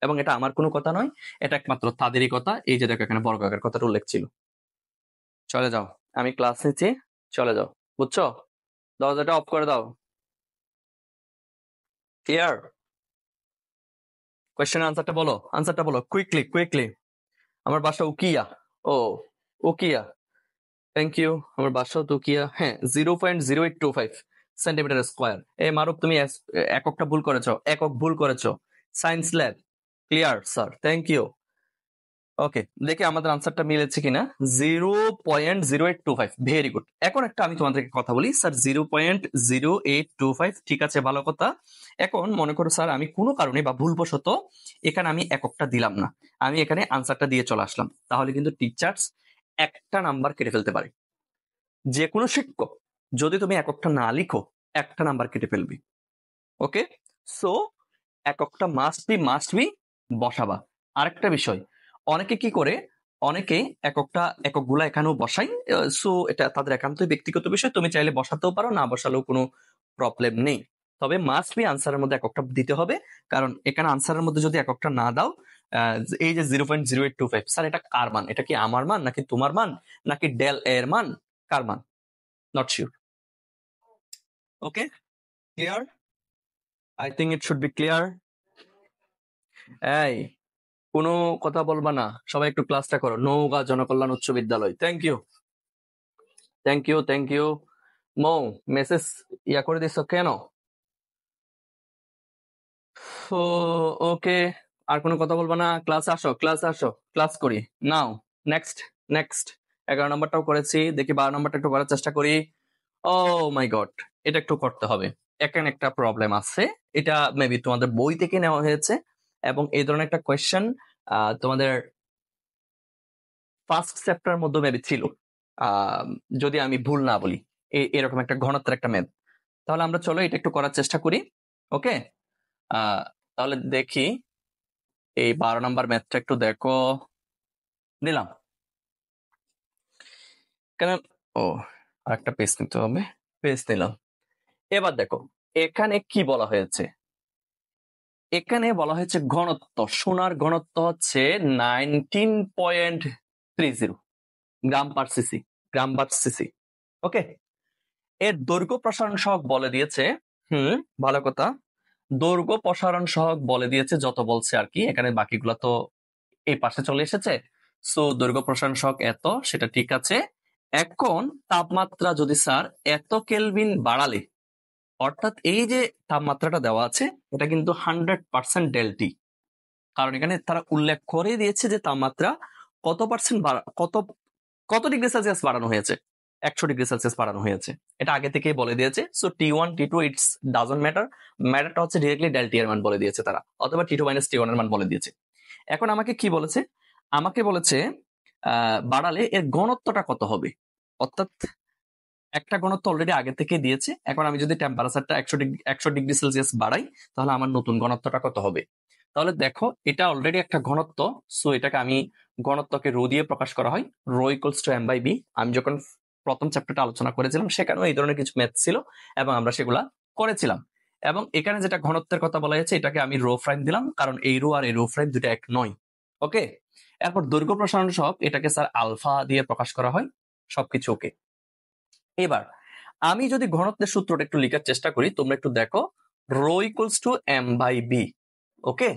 এবং এটা আমার কোনো কথা নয় এটা একমাত্র তাদেরই কথা এই যে দেখো এখানে বর্গাকার কথাটা উল্লেখ ছিল চলে যাও আমি ক্লাস নিচ্ছি চলে যাও বুঝছো দরজাটা অফ করে দাও ক্লিয়ার কোয়েশ্চেন আনসারটা বলো আনসারটা বলো কুইকলি কুইকলি আমার বাসা উকিয়া ও উকিয়া থ্যাংক ইউ আমার বাসা তো উকিয়া হ্যাঁ zero point zero eight two five centimetre square এ মারুক তুমি এককটা ভুল করেছো একক ভুল করেছো science lab clear sir thank you okay দেখি আমাদের আনসারটা মিলেছে কিনা zero point zero eight two five very good এখন একটা আমি তোমাদেরকে কথা বলি sir zero point zero eight two five ঠিক আছে ভালো কথা এখন মনে করো স্যার আমি কোনো কারণে বা ভুলবশত এখানে আমি এককটা দিলাম না আমি এখানে আনসারটা দিয়ে চলে আসলাম তাহলে কিন্তু টিচার্স একটা নাম্বার কেটে ফেলতে পারে যে কোনো শিক্ষক যদি তুমি এককটা না লিখো একটা নাম্বার কেটে ফেলবি ওকে সো এককটা মাস্ট বি মাস্ট বি বসাবা আরেকটা বিষয় অনেকে কি করে অনেকে এককটা একক গুলা এখানেও বসাই সো এটা তাদের একান্তই ব্যক্তিগত বিষয় তুমি চাইলে বসাতেও পারো না বসালেও কোনো প্রবলেম নেই তবে মাস্ট বি আনসারের মধ্যে এককটা দিতে হবে কারণ এখানে আনসারের মধ্যে যদি এককটা না দাও এই যে zero point zero eight two five sir এটা কার মান এটা কি আমার মান নাকি তোমার মান নাকি ডেল এর মান কার মান not sure okay clear I think it should be clear এই কোনো কথা বলবা না সবাই একটু ক্লাসটা করো নৌকা জনকল্যাণ উচ্চ বিদ্যালয় thank you thank you thank you মৌ মেসেজ ইয়া করে দিচ্ছ কেন ওকে আর কোনো কথা বলবো না ক্লাস আসো ক্লাস আসো ক্লাস করি নাও নেক্সট নেক্সট এগারো নম্বরটাও করেছি দেখি বারো নম্বরটা একটু করার চেষ্টা করি ও মাই গড এটা একটু করতে হবে এখানে একটা প্রবলেম আছে এটা মেবি তোমাদের বই থেকে নেওয়া হয়েছে এবং এই ধরনের একটা কোয়েশ্চেন তোমাদের ফার্স্ট চ্যাপ্টার মধ্যে মেবি ছিল যদি আমি ভুল না বলি এরকম একটা ঘনত্বের একটা ম্যাথ তাহলে আমরা চলো এটা একটু করার চেষ্টা করি ওকে তাহলে দেখি এই বারো নম্বর ম্যাথটা একটু দেখো নিলাম কেন ও একটা পেজ নিতে হবে পেজ নিলাম এবার দেখো এখানে কি বলা হয়েছে এখানে বলা হয়েছে ঘনত্ব সোনার ঘনত্ব হচ্ছে nineteen point three zero gram per cc gram per cc okay এর দৈর্ঘ্য প্রসারণ সহক বলে দিয়েছে হুম ভালো কথা দৈর্ঘ্য প্রসারণ সহক বলে দিয়েছে যত বলছে আর কি এখানে বাকিগুলো তো এই পাশে চলে এসেছে সো দৈর্ঘ্য প্রসারণ সহক এত সেটা ঠিক আছে এখন তাপমাত্রা যদি স্যার এত কেলভিন বাড়ালে অর্থাৎ এই যে তাপমাত্রাটা দেওয়া আছে এটা কিন্তু হান্ড্রেড পার্সেন্ট ডেলটি কারণ এখানে তারা উল্লেখ করে দিয়েছে যে তাপমাত্রা কত পার্সেন্ট কত কত ডিগ্রি সেলসিয়াস বাড়ানো হয়েছে একশো ডিগ্রি সেলসিয়াস বাড়ানো হয়েছে এটা আগে থেকেই বলে দিয়েছে so T one T two it's doesn't matter ম্যাটারটা হচ্ছে ডিরেক্টলি ডেলটি এর মান বলে দিয়েছে তারা অথবা টি টু মাইনাস টি ওয়ান এর মান বলে দিয়েছে এখন আমাকে কি বলেছে আমাকে বলেছে বাড়ালে এর ঘনত্বটা কত হবে অর্থাৎ একটা ঘনত্ব অলরেডি আগে থেকে দিয়েছে এখন আমি যদি টেম্পারেচারটা একশো ডিগ্রি একশো ডিগ্রি সেলসিয়াস বাড়াই তাহলে আমার নতুন ঘনত্বটা কত হবে তাহলে দেখো এটা অলরেডি একটা ঘনত্ব সো এটাকে আমি ঘনত্বকে রো দিয়ে প্রকাশ করা হয় rho equals to M by V আমি যখন প্রথম চ্যাপ্টারটা আলোচনা করেছিলাম সেখানেও এই ধরনের কিছু ম্যাথ ছিল এবং আমরা সেগুলা করেছিলাম এবং এখানে যেটা ঘনত্বের কথা বলা হয়েছে এটাকে আমি রো ফ্রাইম দিলাম কারণ এই রো আর এই রো ফ্রাইম দুটা এক নয় ওকে এরপর দৈর্ঘ্য প্রসারণ সব এটাকে স্যার আলফা দিয়ে প্রকাশ করা হয় সবকিছু ওকে এবার আমি যদি ঘনত্বের সূত্রটা একটু লিখার চেষ্টা করি তোমরা একটু দেখো rho equals to M by V okay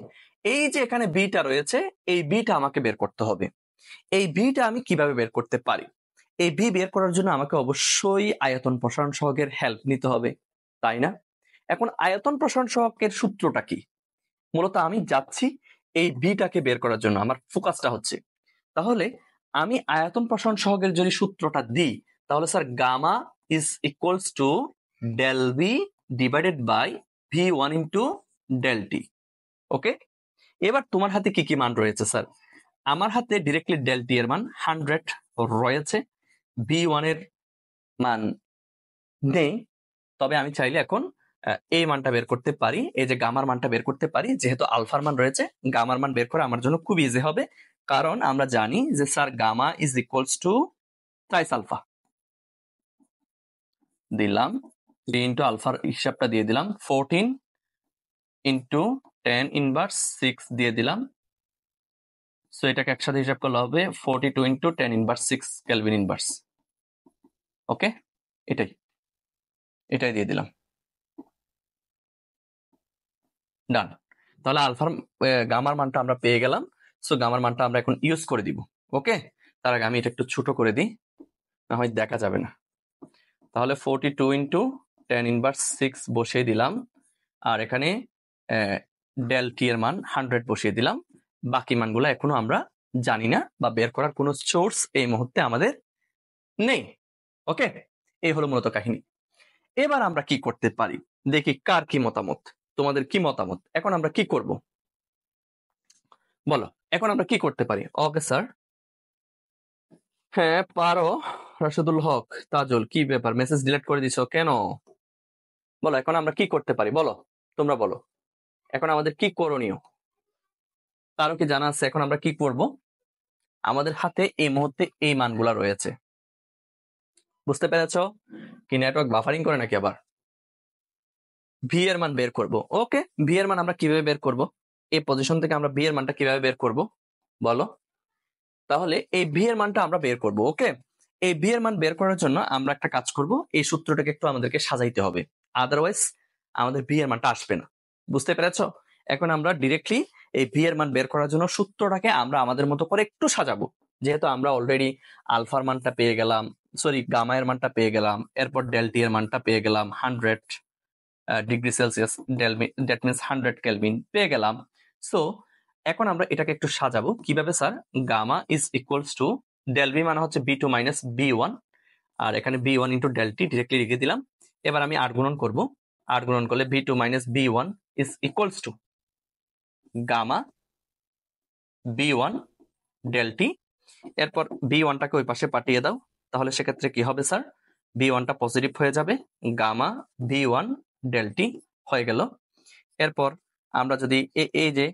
এই যে এখানে বিটা রয়েছে এই বিটা আমাকে বের করতে হবে এই বিটা আমি কিভাবে বের করতে পারি এই বি বের করার জন্য আমাকে অবশ্যই আয়তন প্রসারণ সহগের হেল্প নিতে হবে তাই না এখন আয়তন প্রসারণ সহগের সূত্রটা কি মূলত আমি যাচ্ছি এই বিটাকে বের করার জন্য আমার ফোকাসটা হচ্ছে তাহলে আমি আয়তন প্রসারণ সহগের যদি সূত্রটা দিই তাহলে sir gamma is equals to del V divided by V one into del T okay এবার তোমার হাতে কি কি মান রয়েছে স্যার আমার হাতে ডিরেক্টলি ডেল টি এর মান হান্ড্রেড রয়েছে ভি ওয়ান এর মান নেই তবে আমি চাইলে এখন এই মানটা বের করতে পারি এই যে গামার মানটা বের করতে পারি যেহেতু আলফার মান রয়েছে গামার মান বের করা আমার জন্য খুব ইজি হবে কারণ আমরা জানি যে sir gamma is equals to thrice alpha দিলাম থ্রি ইন্টু আলফার হিসাবটা দিয়ে দিলাম fourteen into ten inverse six দিয়ে দিলাম সো এটাকে একসাথে হিসাব করলে হবে forty two into ten inverse six kelvin inverse okay এটাই এটাই দিয়ে দিলাম ডান তাহলে আলফার গামার মানটা আমরা পেয়ে গেলাম সো গামার মানটা আমরা এখন ইউজ করে দিব ওকে তার আগে আমি এটা একটু ছোট করে দিই না হয় দেখা যাবে না তাহলে forty two into ten inverse six বসিয়ে দিলাম আর এখানে ডেল টি এর মান হান্ড্রেড বসিয়ে দিলাম বাকি মানগুলো এখনো আমরা জানি না বা বের করার কোনো সোর্স এই মুহূর্তে আমাদের নেই ওকে এই হলো মূলত কাহিনী এবার আমরা কি করতে পারি দেখি কার কি মতামত তোমাদের কি মতামত এখন আমরা কি করব বলো এখন আমরা কি করতে পারি ওকে স্যার হ্যাঁ পারো রাশেদুল হক তাজুল কি ব্যাপার মেসেজ ডিলিট করে দিছো কেন বলো এখন আমরা কি করতে পারি বলো তোমরা বলো এখন আমাদের কি করণীয় তারও কি জানা আছে এখন আমরা কি করব আমাদের হাতে এই মুহূর্তে এই মানগুলা রয়েছে বুঝতে পেরেছ কি নেটওয়ার্ক বাফারিং করে নাকি আবার ভি এর মান বের করব ওকে ভি এর মান আমরা কিভাবে বের করব এই পজিশন থেকে আমরা ভি এর মানটা কিভাবে বের করব বলো তাহলে এই ভি এর মানটা আমরা বের করব ওকে এই ভি এর মান বের করার জন্য আমরা একটা কাজ করব এই সূত্রটাকে একটু আমাদেরকে সাজাইতে হবে আদারওয়াইজ আমাদের ভি এর মানটা আসবে না বুঝতে পেরেছ এখন আমরা ডিরেক্টলি এই ভি এর মান বের করার জন্য সূত্রটাকে আমরা আমাদের মতো করে একটু সাজাবো যেহেতু আমরা অলরেডি আলফার মানটা পেয়ে গেলাম সরি গামা এর মানটা পেয়ে গেলাম এরপর ডেলটি এর মানটা পেয়ে গেলাম হান্ড্রেড ডিগ্রি সেলসিয়াস ডেলমিন দ্যাট মিনস হান্ড্রেড কেলভিন পেয়ে গেলাম সো এখন আমরা এটাকে একটু সাজাবো কিভাবে sir gamma is equals to del V মানে হচ্ছে V two minus V one আর এখানে V one into del T directly লিখে দিলাম এবার আমি আর গুণন করবো আর গুণন করলে V two minus V one is equals to gamma V one del T এরপর বি ওয়ানটাকে ওই পাশে পাঠিয়ে দাও তাহলে সেক্ষেত্রে কি হবে স্যার বি ওয়ানটা পজিটিভ হয়ে যাবে গামা বি ওয়ান ডেলটি হয়ে গেল এরপর আমরা যদি এই যে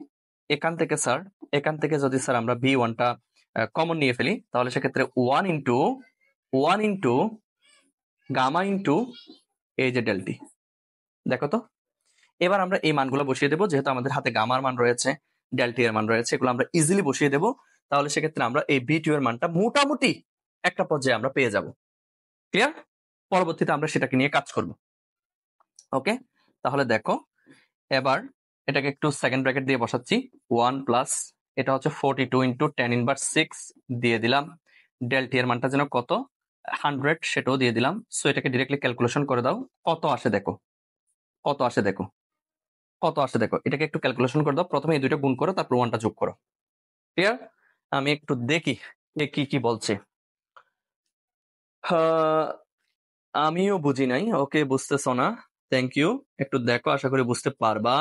এখান থেকে স্যার এখান থেকে যদি স্যার আমরা বি ওয়ানটা কমন নিয়ে ফেলি তাহলে সেক্ষেত্রে one into one into gamma into এই যে ডেলটি দেখো তো এবার আমরা এই মানগুলো বসিয়ে দেবো যেহেতু আমাদের হাতে গামার মান রয়েছে ডেলটি এর মান রয়েছে এগুলো আমরা ইজিলি বসিয়ে দেবো তাহলে সেক্ষেত্রে আমরা এই বি টু এর মানটা মোটামুটি একটা পর্যায়ে আমরা পেয়ে যাব ক্লিয়ার পরবর্তীতে আমরা সেটাকে নিয়ে কাজ করব ওকে তাহলে দেখো এবার এটাকে একটু সেকেন্ড ব্র্যাকেট দিয়ে বসাচ্ছি ওয়ান প্লাস এটা হচ্ছে forty two into ten inverse six দিয়ে দিলাম ডেলটি এর মানটা যেন কত হান্ড্রেড সেটাও দিয়ে দিলাম সো এটাকে ডিরেক্টলি ক্যালকুলেশন করে দাও কত আসে দেখো কত আসে দেখো কত আসে দেখো এটাকে একটু ক্যালকুলেশন করে দাও প্রথমে এই দুটো গুণ করো তারপর ওয়ানটা যোগ করো ক্লিয়ার আমি একটু দেখি এ কি কি বলছে আমিও বুঝি নাই ওকে বুঝতেছ না থ্যাংক ইউ একটু দেখো আশা করি বুঝতে পারবা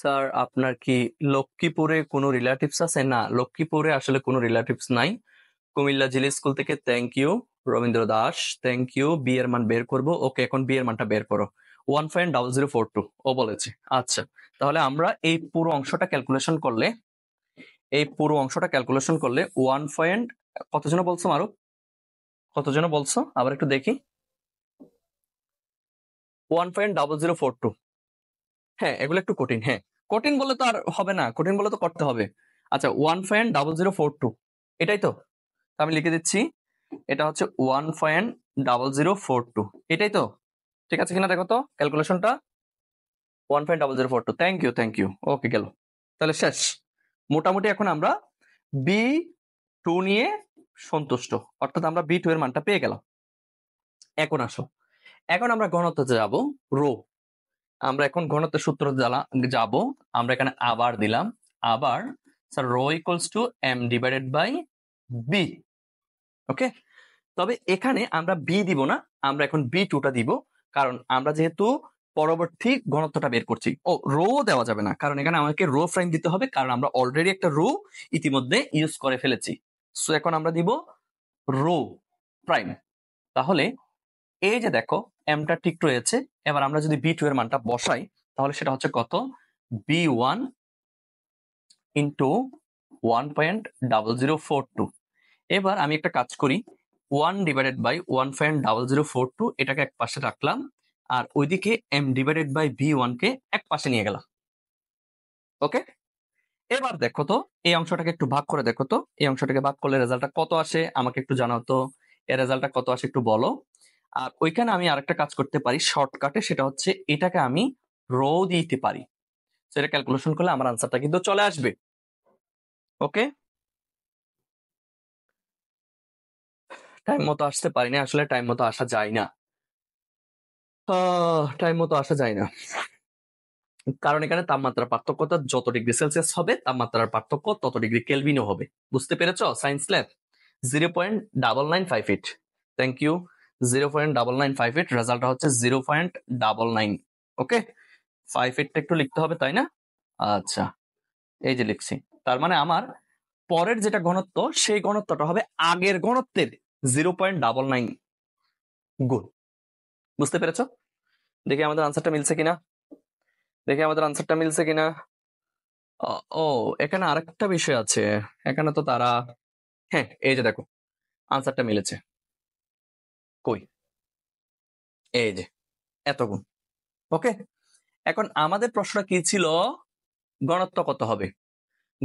স্যার আপনার কি লক্ষ্মীপুরে কোনো রিলেটিভস আছে না লক্ষ্মীপুরে আসলে কোনো রিলেটিভস নাই কুমিল্লা জিলি স্কুল থেকে thank you Rabindra Das thank you বিয়ের মান বের করব ওকে এখন বিয়ের মানটা বের করো one five double zero four two ও বলেছে আচ্ছা তাহলে আমরা এই পুরো অংশটা ক্যালকুলেশন করলে এই পুরো অংশটা ক্যালকুলেশন করলে ওয়ান কত কতজন বলছো আরো কতজন বলছো আবার একটু দেখি one five double zero four two হ্যাঁ এগুলো একটু কঠিন হ্যাঁ কঠিন বলে তো আর হবে না কঠিন বলে তো করতে হবে আচ্ছা one five double zero four two এটাই তো আমি লিখে দিচ্ছি এটা হচ্ছে one five double zero four two এটাই তো ঠিক আছে কিনা দেখো তো ক্যালকুলেশনটা one five double zero four two thank you thank you okay গেল তাহলে শেষ মোটামুটি এখন আমরা বি টু নিয়ে সন্তুষ্ট অর্থাৎ আমরা বি টু এর মানটা পেয়ে গেলাম এখন আসো এখন আমরা ঘনত্বতে যাব রো আমরা এখন ঘনত্ব সূত্র যাব আমরা এখানে আবার দিলাম আবার sir rho equals to M divided by V okay তবে এখানে আমরা বি দিব না আমরা এখন বি টুটা দিব কারণ আমরা যেহেতু পরবর্তী ঘনত্বটা বের করছি ও রো দেওয়া যাবে না কারণ এখানে আমাকে রো ফ্রেম দিতে হবে কারণ আমরা অলরেডি একটা রো ইতিমধ্যে ইউজ করে ফেলেছি সো এখন আমরা দিব রো প্রাইম তাহলে এই যে দেখো এমটা ঠিক রয়েছে এবার আমরা যদি বি টু এর মানটা বসাই তাহলে সেটা হচ্ছে কত V one into one point double zero four two এবার আমি একটা কাজ করি one divided by one point double zero four two এটাকে এক পাশে রাখলাম আর ওইদিকে এম ডিভাইডেড বাই ভি ওয়ানকে এক পাশে নিয়ে গেলাম ওকে এবার দেখো তো এই অংশটাকে একটু ভাগ করে দেখো তো এই অংশটাকে ভাগ করলে রেজাল্টটা কত আসে আমাকে একটু জানাও তো এর রেজাল্টটা কত আসে একটু বলো আর ওইখানে আমি আরেকটা কাজ করতে পারি শর্টকাটে সেটা হচ্ছে এটাকে আমি রো দিতে পারি সেটা ক্যালকুলেশন করলে আমার আনসারটা কিন্তু চলে আসবে ওকে টাইম মতো আসতে পারি না আসলে টাইম মতো আসা যায় না টাইম মতো আসা যায় না কারণ এখানে তাপমাত্রার পার্থক্যটা যত ডিগ্রি সেলসিয়াস হবে তাপমাত্রার পার্থক্য তত ডিগ্রি কেলভিনও হবে বুঝতে পেরেছ science lab zero point double nine five eight thank you zero point double nine five eight রেজাল্টটা হচ্ছে zero point double nine okay five এইটটা একটু লিখতে হবে তাই না আচ্ছা এই যে লিখছি তার মানে আমার পরের যেটা ঘনত্ব সেই ঘনত্বটা হবে আগের ঘনত্বের zero point double nine good বুঝতে পেরেছ দেখি আমাদের আনসারটা মিলছে কিনা দেখি আমাদের আনসারটা মিলছে কিনা ও এখানে আরেকটা বিষয় আছে এখানে তো তারা হ্যাঁ এই যে দেখো আনসারটা মিলেছে কই এই যে এত গুণ ওকে এখন আমাদের প্রশ্নটা কি ছিল গণত্ব কত হবে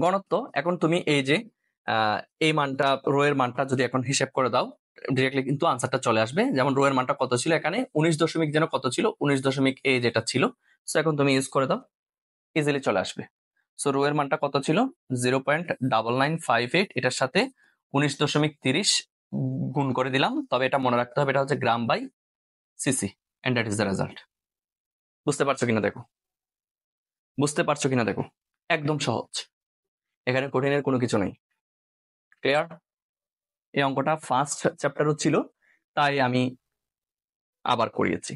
গণত্ব এখন তুমি এই যে এই মানটা রোয়ের মানটা যদি এখন হিসেব করে দাও ডিরেক্টলি কিন্তু আনসারটা চলে আসবে যেমন রোয়ের মানটা কত ছিল এখানে উনিশ দশমিক যেন কত ছিল উনিশ দশমিক এ যেটা ছিল সো এখন তুমি ইউজ করে দাও ইজিলি চলে আসবে সো রোয়ের মানটা কত ছিল zero point double nine five eight এটার সাথে উনিশ দশমিক তিরিশ গুণ করে দিলাম তবে এটা মনে রাখতে হবে এটা হচ্ছে gram by cc and that is the result বুঝতে পারছো কিনা দেখো বুঝতে পারছো কিনা দেখো একদম সহজ এখানে কঠিনের কোনো কিছু নেই ক্লিয়ার এই অঙ্কটা ফার্স্ট চ্যাপ্টারও ছিল তাই আমি আবার করিয়েছি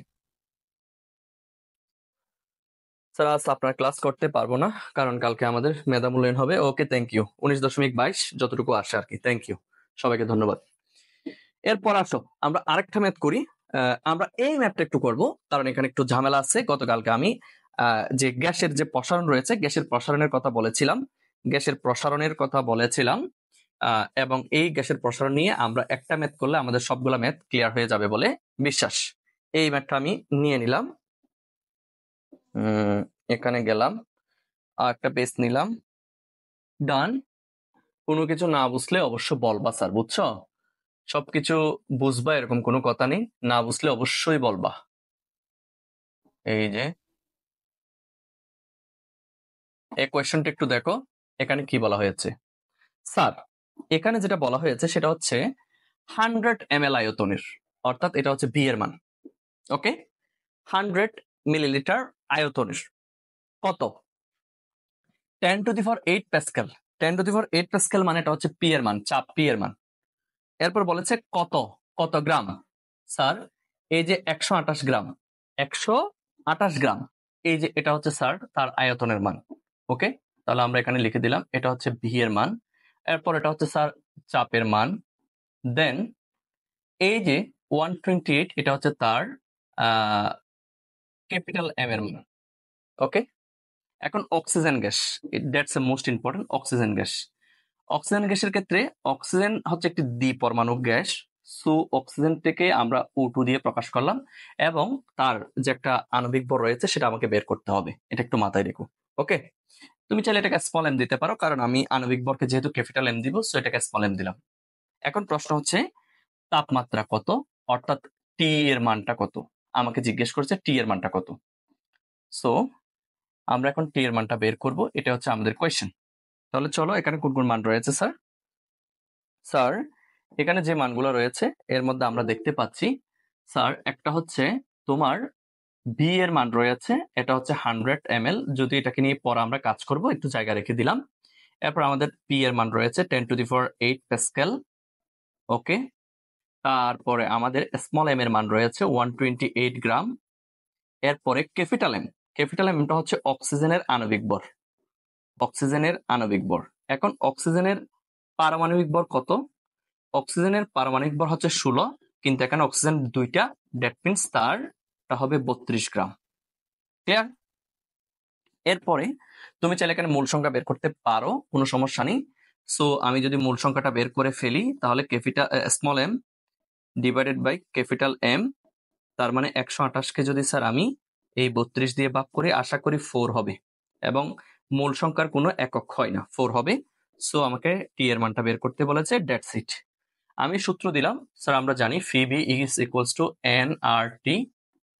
স্যার আজ আপনার ক্লাস করতে পারবো না কারণ কালকে আমাদের মেধা মূল্যায়ন হবে ওকে থ্যাংক ইউ উনিশ দশমিক বাইশ যতটুকু আসে আর কি থ্যাংক ইউ সবাইকে ধন্যবাদ এরপর আসো আমরা আরেকটা ম্যাথ করি আমরা এই ম্যাথটা একটু করব কারণ এখানে একটু ঝামেলা আছে গতকালকে আমি যে গ্যাসের যে প্রসারণ রয়েছে গ্যাসের প্রসারণের কথা বলেছিলাম গ্যাসের প্রসারণের কথা বলেছিলাম এবং এই গ্যাসের প্রসারণ নিয়ে আমরা একটা ম্যাথ করলে আমাদের সবগুলা ম্যাথ ক্লিয়ার হয়ে যাবে বলে বিশ্বাস এই ম্যাথটা আমি নিয়ে নিলাম এখানে গেলাম আর একটা পেস নিলাম ডান কোনো কিছু না বুঝলে অবশ্য বলবা স্যার বুঝছো সবকিছু বুঝবা এরকম কোনো কথা নেই না বুঝলে অবশ্যই বলবা এই যে এই কোয়েশ্চনটা একটু দেখো এখানে কি বলা হয়েছে স্যার এখানে যেটা বলা হয়েছে সেটা হচ্ছে হান্ড্রেড এম এল আয়তনের অর্থাৎ এটা হচ্ছে বি এর মান ওকে হান্ড্রেড মিলিলিটার আয়তনের কত ten to the power eight pascal ten to the power eight pascal মানে এটা হচ্ছে পি এর মান চাপ পি এর মান এরপর বলেছে কত কত গ্রাম স্যার এই যে একশো আঠাশ গ্রাম একশো আঠাশ গ্রাম এই যে এটা হচ্ছে স্যার তার আয়তনের মান ওকে তাহলে আমরা এখানে লিখে দিলাম এটা হচ্ছে ভি এর মান এরপর এটা হচ্ছে স্যার চাপের মান দেন এই যে ওয়ান টোয়েন্টি এইট এটা হচ্ছে তার ক্যাপিটাল এম এর মান ওকে এখন oxygen gas that's a most important oxygen gas oxygen গ্যাসের ক্ষেত্রে অক্সিজেন হচ্ছে একটি দ্বিপরমাণু গ্যাস সো অক্সিজেন থেকে আমরা ও টু দিয়ে প্রকাশ করলাম এবং তার যে একটা আণবিক ভর রয়েছে সেটা আমাকে বের করতে হবে এটা একটু মাথায় রেখো ওকে তুমি চাইলে এটাকে স্মল এম দিতে পারো কারণ আমি আণবিক ভরকে যেহেতু ক্যাপিটাল এম দিব সো এটাকে স্মল এম দিলাম এখন প্রশ্ন হচ্ছে তাপমাত্রা কত অর্থাৎ টি এর মানটা কত আমাকে জিজ্ঞেস করছে টি এর মানটা কত সো আমরা এখন টি এর মানটা বের করব এটা হচ্ছে আমাদের কোয়েশ্চেন তাহলে চলো এখানে কোন কোন মান রয়েছে স্যার স্যার এখানে যে মানগুলো রয়েছে এর মধ্যে আমরা দেখতে পাচ্ছি স্যার একটা হচ্ছে তোমার বি এর মান রয়েছে এটা হচ্ছে হান্ড্রেড এম যদি এটাকে নিয়ে পরে আমরা কাজ করব একটু জায়গা রেখে দিলাম এরপর আমাদের পি এর মান রয়েছে ten to the power eight pascal okay তারপরে আমাদের স্মল এম এর মান রয়েছে ওয়ান টোয়েন্টি এইট গ্রাম এরপরে ক্যাপিটাল এম ক্যাপিটাল এমটা হচ্ছে অক্সিজেনের আণবিক বর অক্সিজেনের আণবিক ভর এখন অক্সিজেনের পারমাণবিক ভর কত অক্সিজেনের পারমাণবিক ভর হচ্ছে ষোলো কিন্তু এখানে অক্সিজেন দুইটা ডেট মিনস তারটা হবে বত্রিশ গ্রাম ক্লিয়ার এরপরে তুমি চাইলে এখানে মূল সংখ্যা বের করতে পারো কোনো সমস্যা নেই সো আমি যদি মূল সংখ্যাটা বের করে ফেলি তাহলে capital small M divided by capital M তার মানে একশো আঠাশকে যদি স্যার আমি এই বত্রিশ দিয়ে ভাগ করি আশা করি ফোর হবে এবং মূল সংখ্যার কোনো একক হয় না ফোর হবে সো আমাকে টি এর মানটা বের করতে বলেছে ড্যাটস ইট আমি সূত্র দিলাম স্যার আমরা জানি P V is equals to N R T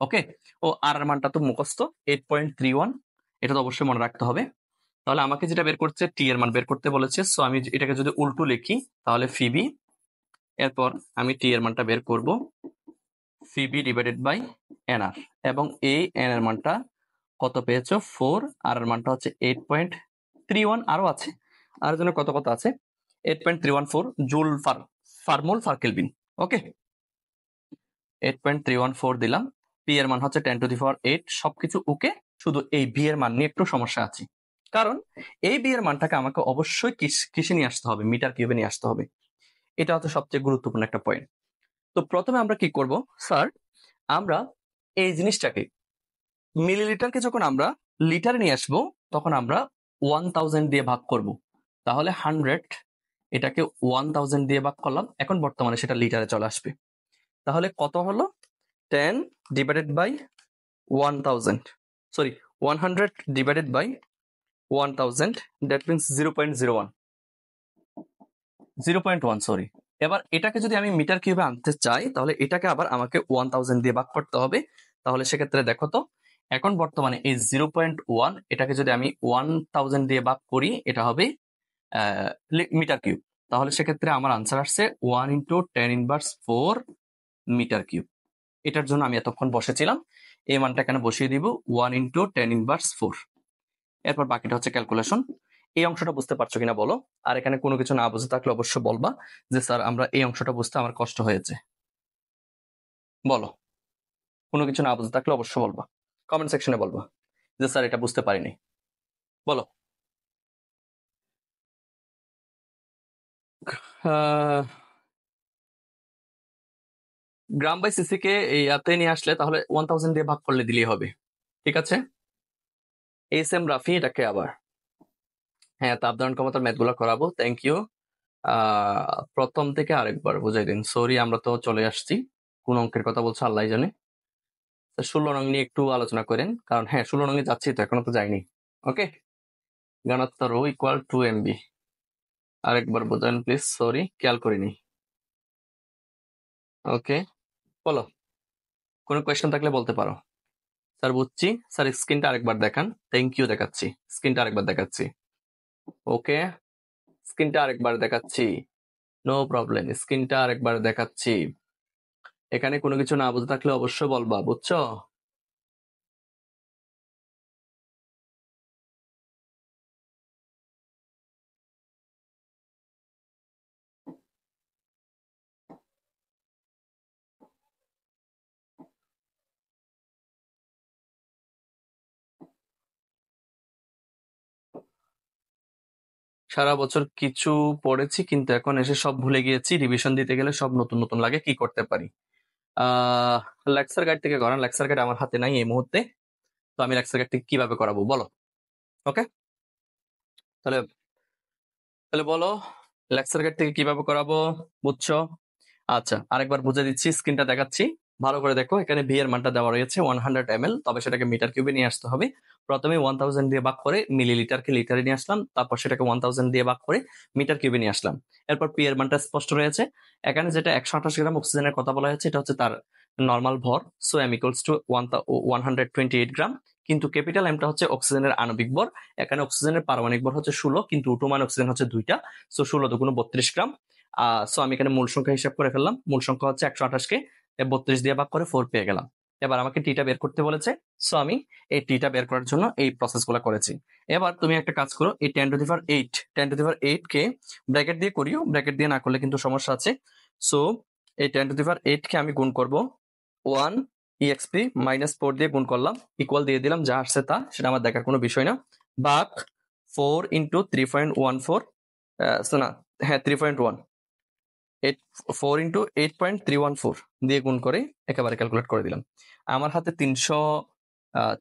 okay ও আর আর মানটা তো মুখস্থ এইট পয়েন্ট থ্রি ওয়ান এটা তো অবশ্যই মনে রাখতে হবে তাহলে আমাকে যেটা বের করছে টি এর মান বের করতে বলেছে সো আমি এটাকে যদি উল্টো লিখি তাহলে ফিবি এরপর আমি টি এর মানটা বের করব ফিবি ডিভাইডেড বাই এনআর এবং এ এন এর মানটা কত পেয়েছো ফোর আর এর মানটা হচ্ছে এইট পয়েন্ট থ্রি ওয়ান আরও আছে আর জন্য কত কত আছে eight point three one four joule per per mole per বিন okay eight point three one four দিলাম পি এর মান হচ্ছে ten to the power eight সবকিছু ওকে শুধু এই বি এর মান নিয়ে একটু সমস্যা আছে কারণ এই বি এর মানটাকে আমাকে অবশ্যই কিসে নিয়ে আসতে হবে মিটার কিউবে নিয়ে আসতে হবে এটা হচ্ছে সবচেয়ে গুরুত্বপূর্ণ একটা পয়েন্ট তো প্রথমে আমরা কি করব স্যার আমরা এই জিনিসটাকে মিলিলিটারকে যখন আমরা লিটারে নিয়ে আসবো তখন আমরা ওয়ান থাউজেন্ড দিয়ে ভাগ করব তাহলে হান্ড্রেড এটাকে ওয়ান থাউজেন্ড দিয়ে ভাগ করলাম এখন বর্তমানে সেটা লিটারে চলে আসবে তাহলে কত হলো ten divided by one thousand sorry one hundred divided by one thousand that means zero point zero one zero point one sorry এবার এটাকে যদি আমি মিটার কিউবে আনতে চাই তাহলে এটাকে আবার আমাকে ওয়ান থাউজেন্ড দিয়ে ভাগ করতে হবে তাহলে সেক্ষেত্রে দেখো তো এখন বর্তমানে এই জিরো পয়েন্ট ওয়ান এটাকে যদি আমি ওয়ান থাউজেন্ড দিয়ে ভাগ করি এটা হবে মিটার কিউব তাহলে সেক্ষেত্রে আমার আনসার আসছে one into ten inverse four meter cube এটার জন্য আমি এতক্ষণ বসেছিলাম এই মানটা এখানে বসিয়ে দিব one into ten inverse four এরপর বাকিটা হচ্ছে ক্যালকুলেশন এই অংশটা বুঝতে পারছো কিনা বলো আর এখানে কোনো কিছু না বুঝে থাকলে অবশ্য বলবা যে স্যার আমরা এই অংশটা বুঝতে আমার কষ্ট হয়েছে বলো কোনো কিছু না বুঝে থাকলে অবশ্য বলবা কমেন্ট সেকশনে বলবো যে স্যার এটা বুঝতে পারিনি বলো গ্রাম বাই এই এতে নিয়ে আসলে তাহলে ওয়ান থাউজেন্ড দিয়ে ভাগ করলে দিলেই হবে ঠিক আছে এস এম রাফি এটাকে আবার হ্যাঁ তাপ ধারণ ক্ষমতার ম্যাথ গুলো করাবো থ্যাংক ইউ প্রথম থেকে আরেকবার বুঝাই দিন সরি আমরা তো চলে আসছি কোন অঙ্কের কথা বলছো আল্লাহ জানে ষোলো রং নিয়ে একটু আলোচনা করেন কারণ হ্যাঁ ষোলো রঙে যাচ্ছি তো এখনো তো যাইনি ওকে গানাত্তর ও ইকুয়াল টু এমবি আরেকবার বোঝান প্লিজ সরি খেয়াল করিনি ওকে বলো কোনো কোয়েশ্চেন থাকলে বলতে পারো স্যার বুঝছি স্যার স্ক্রিনটা আরেকবার দেখান থ্যাংক ইউ দেখাচ্ছি স্ক্রিনটা আরেকবার দেখাচ্ছি ওকে স্ক্রিনটা আরেকবার দেখাচ্ছি নো প্রবলেম স্ক্রিনটা আরেকবার দেখাচ্ছি এখানে কোনো কিছু না বুঝে থাকলে অবশ্যই বলবা, বুঝছো? সারা বছর কিছু পড়েছি কিন্তু এখন এসে সব ভুলে গিয়েছি রিভিশন দিতে গেলে সব নতুন নতুন লাগে কি করতে পারি লেকচার গাইড থেকে করান লেকচার গাইড আমার হাতে নাই এই মুহূর্তে তো আমি লেকচার গাইড থেকে কিভাবে করাবো বলো ওকে তাহলে তাহলে বলো লেকচার গাইড থেকে কিভাবে করাবো বুঝছো আচ্ছা আরেকবার বুঝে দিচ্ছি স্ক্রিনটা দেখাচ্ছি ভালো করে দেখো এখানে ভি এর মানটা দেওয়া রয়েছে ওয়ান হান্ড্রেড এম তবে সেটাকে মিটার কিউবে নিয়ে আসতে হবে প্রথমে ওয়ান থাউজেন্ড দিয়ে ভাগ করে মিলি লিটারকে লিটারে নিয়ে আসলাম তারপর সেটাকে ওয়ান থাউজেন্ড দিয়ে ভাগ করে মিটার কিউবে নিয়ে আসলাম এরপর পি এর মানটা স্পষ্ট রয়েছে এখানে যেটা একশো আঠাশ গ্রাম অক্সিজেনের কথা বলা হয়েছে এটা হচ্ছে তার নর্মাল ভর so M equals to one one hundred twenty eight gram কিন্তু ক্যাপিটাল এমটা হচ্ছে অক্সিজেনের আণবিক ভর এখানে অক্সিজেনের পারমাণিক ভর হচ্ছে ষোলো কিন্তু উটুমান অক্সিজেন হচ্ছে দুইটা সো ষোলো দুগুণ বত্রিশ গ্রাম সো আমি এখানে মূল সংখ্যা হিসাব করে ফেললাম মূল সংখ্যা হচ্ছে একশো আঠাশকে বত্রিশ দিয়ে ভাগ করে ফোর পেয়ে গেলাম এবার আমাকে টিটা বের করতে বলেছে সো আমি এই টিটা বের করার জন্য এই প্রসেস গুলো করেছি এবার তুমি একটা কাজ করো এই ten to the power eight ten to the power eight কে ব্র্যাকেট দিয়ে করিও ব্র্যাকেট দিয়ে না করলে কিন্তু সমস্যা আছে সো এই টেন টু দিভার এইট কে আমি গুণ করব ওয়ান ইএক্সপি মাইনাস ফোর দিয়ে গুণ করলাম ইকুয়াল দিয়ে দিলাম যা আসছে তা সেটা আমার দেখার কোনো বিষয় না বাক four into three point one four না হ্যাঁ three point one eight four into eight point three one four দিয়ে গুণ করে একেবারে ক্যালকুলেট করে দিলাম আমার হাতে তিনশো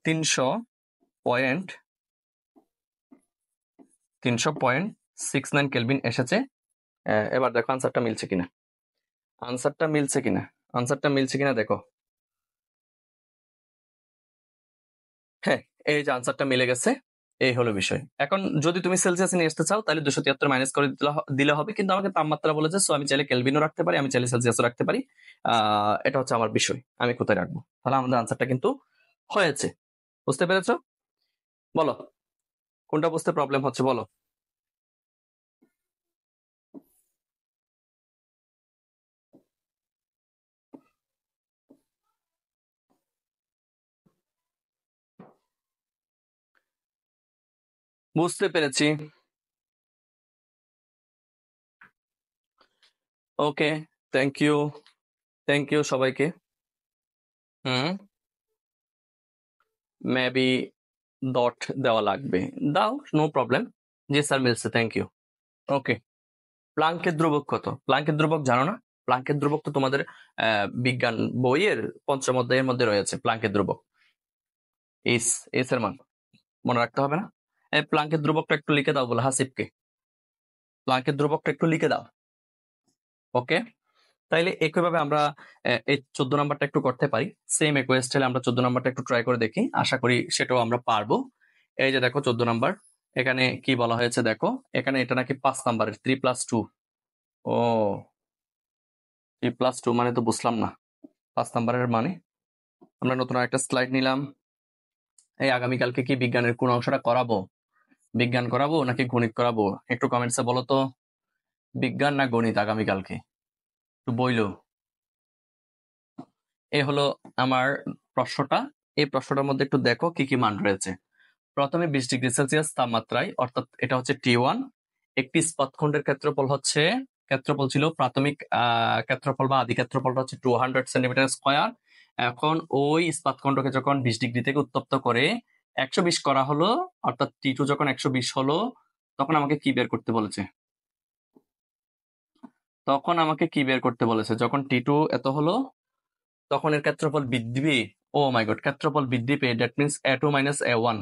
তিনশো পয়েন্ট তিনশো পয়েন্ট সিক্স নাইন কেলভিন এসেছে এবার দেখো আনসারটা মিলছে কিনা আনসারটা মিলছে কিনা আনসারটা মিলছে কিনা দেখো হ্যাঁ এই যে আনসারটা মিলে গেছে এই হলো বিষয় এখন যদি তুমি সেলসিয়াস নিয়ে আসতে চাও তাহলে দুশো তিয়াত্তর মাইনাস করে দিলে হবে কিন্তু আমাকে তাপমাত্রা বলেছে সো আমি চাইলে কেলভিনও রাখতে পারি আমি চাইলে সেলসিয়াসও রাখতে পারি এটা হচ্ছে আমার বিষয় আমি কোথায় রাখবো তাহলে আমাদের আনসারটা কিন্তু হয়েছে বুঝতে পেরেছ বলো কোনটা বুঝতে প্রবলেম হচ্ছে বলো বুঝতে পেরেছি okay thank you thank you সবাইকে হুম মেবি ডট দেওয়া লাগবে দাও নো প্রবলেম জি স্যার মিলছে থ্যাংক ইউ ওকে প্লাঙ্কের দ্রুবক কত প্লাঙ্কের দ্রুবক জানো না প্লাঙ্কের দ্রুবক তো তোমাদের বিজ্ঞান বইয়ের পঞ্চম অধ্যায়ের মধ্যে রয়েছে প্লাঙ্কের দ্রুবক এস এস এর মান মনে রাখতে হবে না প্লাঙ্কের ধ্রুবকটা একটু লিখে দাও বলে হাসিফকে প্লাঙ্কের ধ্রুবকটা একটু লিখে দাও ওকে তাইলে একইভাবে আমরা এই চোদ্দ নাম্বারটা একটু করতে পারি সেম একই স্টাইলে আমরা চোদ্দ নম্বরটা একটু ট্রাই করে দেখি আশা করি সেটাও আমরা পারবো এই যে দেখো চোদ্দ নাম্বার এখানে কি বলা হয়েছে দেখো এখানে এটা নাকি পাঁচ নাম্বারের থ্রি প্লাস টু ও থ্রি প্লাস টু মানে তো বুঝলাম না পাঁচ নাম্বারের মানে আমরা নতুন একটা স্লাইড নিলাম এই আগামীকালকে কি বিজ্ঞানের কোন অংশটা করাবো বিজ্ঞান করাবো নাকি গণিত করাবো একটু কমেন্টসে বলো তো বিজ্ঞান না গণিত আগামীকালকে একটু বইল এ হলো আমার প্রশ্নটা এই প্রশ্নটার মধ্যে একটু দেখো কি কি মান রয়েছে প্রথমে বিশ ডিগ্রি সেলসিয়াস তাপমাত্রায় অর্থাৎ এটা হচ্ছে টি ওয়ান একটি স্পতখণ্ডের ক্ষেত্রফল হচ্ছে ক্ষেত্রফল ছিল প্রাথমিক ক্ষেত্রফল বা আদি ক্ষেত্রফলটা হচ্ছে টু হান্ড্রেড সেন্টিমিটার স্কোয়ার এখন ওই স্পাতখণ্ডকে যখন বিশ ডিগ্রি থেকে উত্তপ্ত করে একশো বিশ করা হলো অর্থাৎ টি টু যখন একশো বিশ হলো তখন আমাকে কি বের করতে বলেছে তখন আমাকে কি বের করতে বলেছে যখন টি টু এত হলো তখন এর ক্ষেত্রফল বৃদ্ধি ও মাই গড ক্ষেত্রফল বৃদ্ধি পেয়ে that means A two minus A one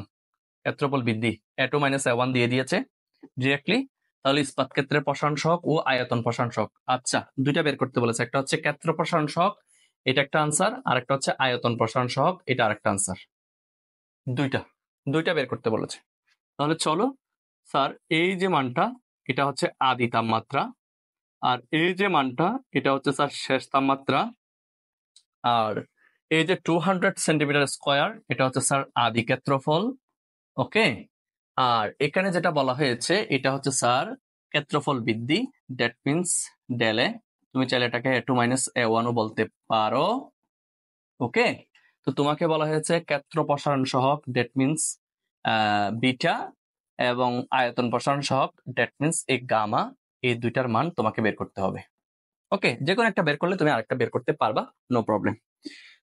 ক্ষেত্রফল বৃদ্ধি A two minus A one দিয়ে দিয়েছে ডিরেক্টলি তাহলে ইস্পাত ক্ষেত্রের প্রসারণ শখ ও আয়তন প্রসারণ শখ আচ্ছা দুইটা বের করতে বলেছে একটা হচ্ছে ক্ষেত্র প্রসারণ শখ এটা একটা আনসার আর একটা হচ্ছে আয়তন প্রসারণ শখ এটা আরেকটা আনসার দুইটা দুইটা বের করতে বলেছে তাহলে চলো স্যার এই যে মানটা এটা হচ্ছে আদি তাপমাত্রা আর এই যে মানটা এটা হচ্ছে স্যার শেষ তাপমাত্রা আর এই যে টু হান্ড্রেড সেন্টিমিটার স্কোয়ার এটা হচ্ছে স্যার আদি ক্ষেত্রফল ওকে আর এখানে যেটা বলা হয়েছে এটা হচ্ছে স্যার ক্ষেত্রফল বৃদ্ধি ডেট মিনস ডেলে তুমি চাইলে এটাকে টু মাইনাস এ ওয়ানও বলতে পারো ওকে তো তোমাকে বলা হয়েছে ক্ষেত্র প্রসারণ সহক ডেট মিনস বিটা এবং আয়তন প্রসারণ সহক ডেট মিনস এই গামা এই দুইটার মান তোমাকে বের করতে হবে ওকে যে কোনো একটা বের করলে তুমি আরেকটা বের করতে পারবা নো প্রবলেম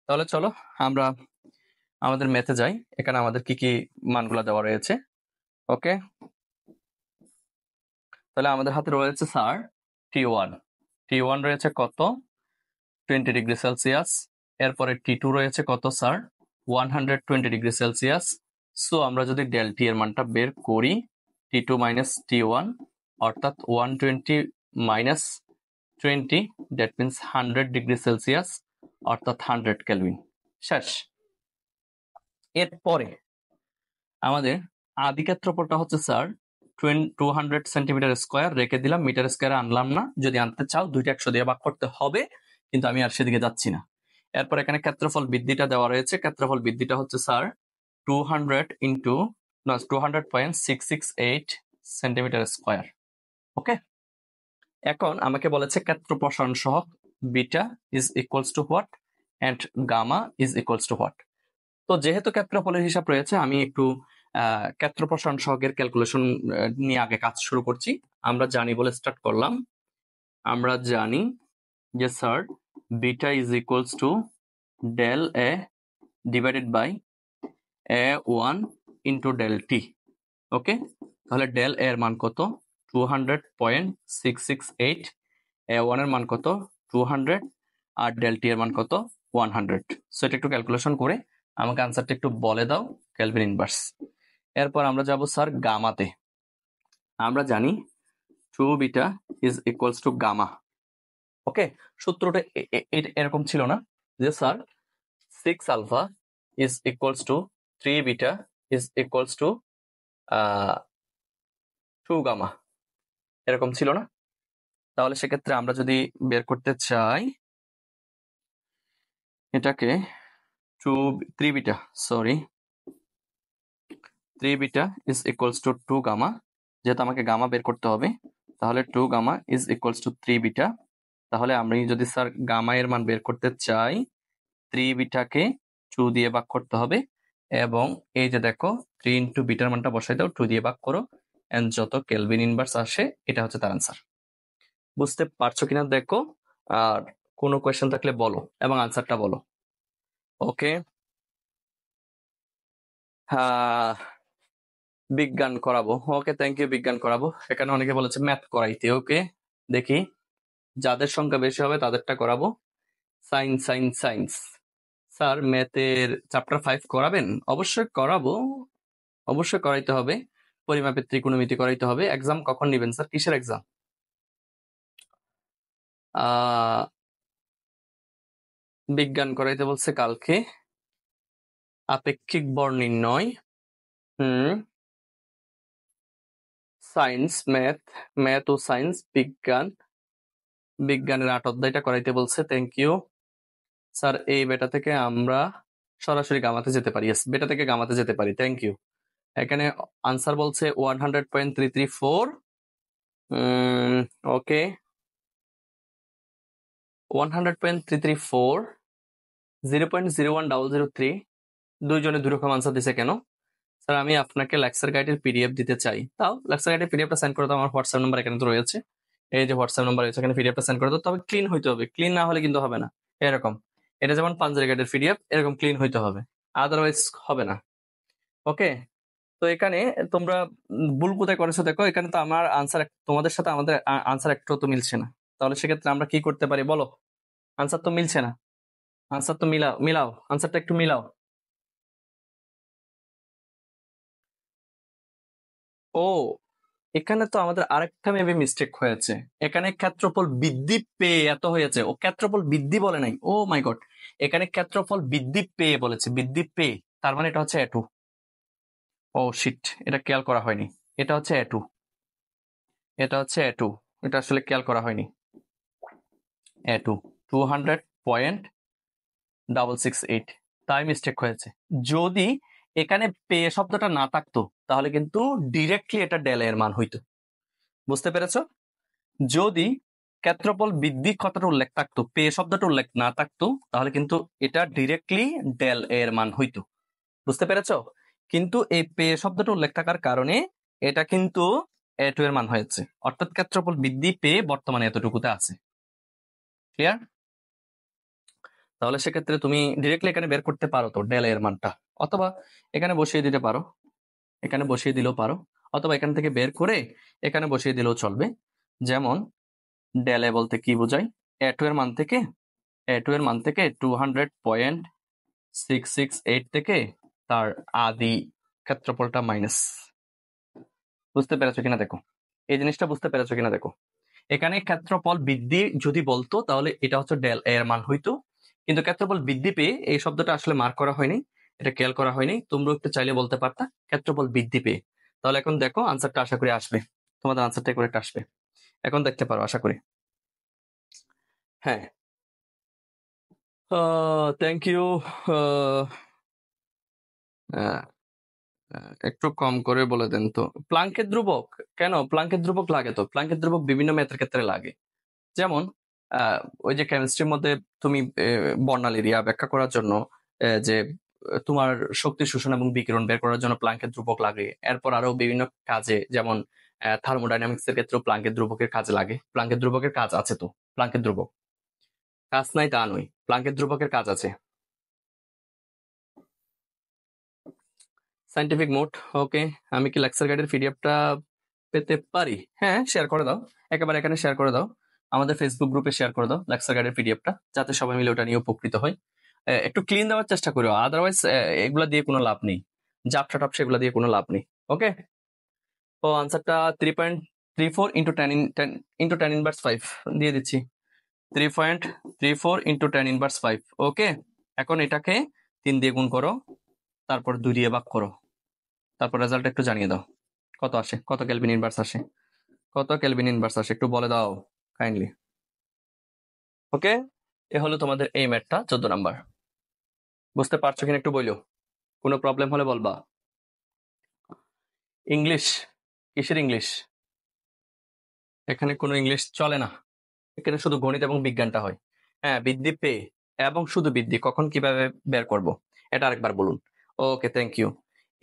তাহলে চলো আমরা আমাদের মেথে যাই এখানে আমাদের কি কি মানগুলো দেওয়া রয়েছে ওকে তাহলে আমাদের হাতে রয়েছে sir T one T one রয়েছে কত টোয়েন্টি ডিগ্রি সেলসিয়াস এরপরে টি টু রয়েছে কত sir one hundred twenty degree Celsius so আমরা যদি ডেল টি এর মানটা বের করি টি টু মাইনাস টি ওয়ান অর্থাৎ one twenty minus twenty that means hundred degree Celsius অর্থাৎ হান্ড্রেড ক্যালভিন শেষ এরপরে আমাদের আদিক্ষেত্রপটা হচ্ছে sir two hundred centimeter square রেখে দিলাম মিটার স্কোয়ারে আনলাম না যদি আনতে চাও দুইটা একশো দিয়ে ভাগ করতে হবে কিন্তু আমি আর সেদিকে যাচ্ছি না এরপর এখানে ক্ষেত্রফল বৃদ্ধিটা দেওয়া রয়েছে ক্ষেত্রফল বৃদ্ধিটা হচ্ছে sir two hundred into two hundred point six six eight centimeter square okay এখন আমাকে বলেছে ক্ষেত্র প্রসারণ সহ beta is equals to what and gamma is equals to what তো যেহেতু ক্ষেত্রফলের হিসাব রয়েছে আমি একটু ক্ষেত্র প্রসারণ সহকের ক্যালকুলেশন নিয়ে আগে কাজ শুরু করছি আমরা জানি বলে স্টার্ট করলাম আমরা জানি যে sir beta is equals to del A divided by A1 into del T okay তাহলে ডেল এ এর মান কত two hundred point six six eight A ওয়ানের মান কত টু হান্ড্রেড আর ডেল টি এর মান কত ওয়ান হান্ড্রেড সেটা একটু ক্যালকুলেশন করে আমাকে আনসারটা একটু বলে দাও ক্যালভিন ইনভার্স এরপর আমরা যাব স্যার গামাতে আমরা জানি two beta is equals to gamma okay সূত্রটা এরকম ছিল না যে sir six alpha is equals to three beta is equals to two gamma এরকম ছিল না তাহলে সেক্ষেত্রে আমরা যদি বের করতে চাই এটাকে two three beta sorry three beta is equals to two gamma যেহেতু আমাকে গামা বের করতে হবে তাহলে two gamma is equals to three beta তাহলে আমি যদি স্যার গামা এর মান বের করতে চাই থ্রি বিটাকে টু দিয়ে ভাগ করতে হবে এবং এই যে দেখো থ্রি ইন্টু বিটার মানটা বসাই দাও টু দিয়ে ভাগ করো এন্ড যত কেলভিন ইনভার্স আসে এটা হচ্ছে তার আনসার বুঝতে পারছো কিনা দেখো আর কোনো কোয়েশ্চেন থাকলে বলো এবং আনসারটা বলো ওকে বিজ্ঞান করাবো ওকে থ্যাংক ইউ বিজ্ঞান করাবো এখানে অনেকে বলেছে ম্যাথ করাইতে ওকে দেখি যাদের সংখ্যা বেশি হবে তাদেরটা করাবো সায়েন্স সাইন্স সায়েন্স স্যার ম্যাথের চ্যাপ্টার ফাইভ করাবেন অবশ্যই করাবো অবশ্যই করাইতে হবে পরিমাপের ত্রিকোণমিতি করাইতে হবে এক্সাম কখন নেবেন স্যার কিসের এক্সাম বিজ্ঞান করাইতে বলছে কালকে আপেক্ষিক বর নির্ণয় হুম সায়েন্স ম্যাথ ম্যাথ ও সায়েন্স বিজ্ঞান বিজ্ঞানের আট অধ্যায়টা করাইতে বলছে থ্যাংক ইউ স্যার এই বেটা থেকে আমরা সরাসরি গামাতে যেতে পারি বেটা থেকে গামাতে যেতে পারি থ্যাংক ইউ এখানে আনসার বলছে one hundred point three three four okay one hundred point three three four zero point zero one double zero three দুইজনে দুরকম আনসার দিছে কেন স্যার আমি আপনাকে লেকচার গাইডের পিডিএফ দিতে চাই তাও লেকচার গাইডের পিডিএফটা সেন্ড করে দাও আমার হোয়াটসঅ্যাপ নাম্বার এখানে তো রয়েছে এই যে হোয়াটসঅ্যাপ নাম্বার আছে এখানে পিডিএফটা সেন্ড করে দাও তবে ক্লিন হইতে হবে ক্লিন না হলে কিন্তু হবে না এরকম এটা যেমন পাঞ্জারি গাইডের পিডিএফ এরকম ক্লিন হইতে হবে আদারওয়াইজ হবে না ওকে তো এখানে তোমরা ভুল কোথায় করেছো দেখো এখানে তো আমার আনসার তোমাদের সাথে আমাদের আনসার একটু তো মিলছে না তাহলে সেক্ষেত্রে আমরা কি করতে পারি বলো আনসার তো মিলছে না আনসার তো মিলাও মিলাও আনসারটা একটু মিলাও ও এখানে তো আমাদের আরেকটা মেবি মিস্টেক হয়েছে এখানে ক্ষেত্রফল বৃদ্ধি পেয়ে এত হয়েছে ও ক্ষেত্রফল বৃদ্ধি বলে নাই ও মাই গড এখানে ক্ষেত্রফল বৃদ্ধি পেয়ে বলেছে বৃদ্ধি পেয়ে তার মানে এটা হচ্ছে এটু ও শিট এটা খেয়াল করা হয়নি এটা হচ্ছে এটু এটা হচ্ছে এটু এটা আসলে খেয়াল করা হয়নি A two two hundred point double six eight তাই মিস্টেক হয়েছে যদি এখানে পে শব্দটা না থাকতো তাহলে কিন্তু ডিরেক্টলি এটা ডেল এর মান হইতো বুঝতে পেরেছ যদি ক্ষেত্রফল বৃদ্ধি কথাটা উল্লেখ থাকতো পে শব্দটা উল্লেখ না থাকতো তাহলে কিন্তু এটা ডিরেক্টলি ডেল এর মান হইতো বুঝতে পেরেছ কিন্তু এই পে শব্দটা উল্লেখ থাকার কারণে এটা কিন্তু এ টু এর মান হয়েছে অর্থাৎ ক্ষেত্রফল বৃদ্ধি পেয়ে বর্তমানে এতটুকুতে আছে ক্লিয়ার তাহলে সেক্ষেত্রে তুমি ডিরেক্টলি এখানে বের করতে পারো তো ডেল এর মানটা অথবা এখানে বসিয়ে দিতে পারো এখানে বসিয়ে দিলেও পারো অথবা এখান থেকে বের করে এখানে বসিয়ে দিলেও চলবে যেমন ডেল এ বলতে কি বোঝায় এ টু এর মান থেকে এ টু এর মান থেকে two hundred point six six eight থেকে তার আদি ক্ষেত্রফলটা মাইনাস বুঝতে পেরেছো কিনা দেখো এই জিনিসটা বুঝতে পেরেছো কিনা দেখো এখানে ক্ষেত্রফল বৃদ্ধি যদি বলতো তাহলে এটা হচ্ছে ডেল এর মান হইতো কিন্তু ক্ষেত্রফল বৃদ্ধি পেয়ে এই শব্দটা আসলে মার্ক করা হয়নি এটা খেয়াল করা হয়নি তোমরা একটু চাইলে বলতে পারতা ক্ষেত্রফল বৃদ্ধি পেয়ে তাহলে এখন দেখো আনসারটা আশা করি আসবে তোমাদের আনসারটা করে আসবে এখন দেখতে পারো আশা করি হ্যাঁ থ্যাংক ইউ একটু কম করে বলে দেন তো প্লাঙ্কের ধ্রুবক কেন প্লাঙ্কের ধ্রুবক লাগে তো প্লাঙ্কের ধ্রুবক বিভিন্ন মেথের ক্ষেত্রে লাগে যেমন ওই যে কেমিস্ট্রির মধ্যে তুমি বর্ণালী দিয়া ব্যাখ্যা করার জন্য যে তোমার শক্তি শোষণ এবং বিকিরণ বের করার জন্য প্লাঙ্কের ধ্রুবক লাগে এরপর আরো বিভিন্ন কাজে যেমন থার্মোডাইনামিক্স এর ক্ষেত্রেও প্লাঙ্কের ধ্রুবকের কাজে লাগে প্লাঙ্কের ধ্রুবকের কাজ আছে তো প্লাঙ্কের ধ্রুবক কাজ নাই তা নয় প্লাঙ্কের ধ্রুবকের কাজ আছে সাইন্টিফিক মোড ওকে আমি কি লেকচার গাইডের পিডিএফটা পেতে পারি হ্যাঁ শেয়ার করে দাও একেবারে এখানে শেয়ার করে দাও আমাদের ফেসবুক গ্রুপে শেয়ার করে দাও লেক্সার গাইডের পিডিএফটা যাতে সবাই মিলে ওটা নিয়ে উপকৃত হয় একটু ক্লিন দেওয়ার চেষ্টা করো আদারওয়াইজ এগুলা দিয়ে কোনো লাভ নেই জাপটা টাপ সেগুলা দিয়ে কোনো লাভ নেই ওকে ও আনসারটা three point three four into ten ten into ten inverse five দিয়ে দিচ্ছি three point three four into ten inverse five okay এখন এটাকে তিন দিয়ে গুণ করো তারপর দুই দিয়ে ভাগ করো তারপর রেজাল্ট একটু জানিয়ে দাও কত আসে কত কেলভিন ইনভার্স আসে কত কেলভিন ইনভার্স আসে একটু বলে দাও কাইন্ডলি ওকে এ হলো তোমাদের এই ম্যাটটা চোদ্দ নাম্বার বুঝতে পারছো কিনা একটু বইল কোনো প্রবলেম হলে বলবা ইংলিশ কিসের ইংলিশ এখানে কোনো ইংলিশ চলে না এখানে শুধু গণিত এবং বিজ্ঞানটা হয় হ্যাঁ বৃদ্ধি পে এবং শুধু বৃদ্ধি কখন কিভাবে বের করব এটা আরেকবার বলুন ওকে থ্যাংক ইউ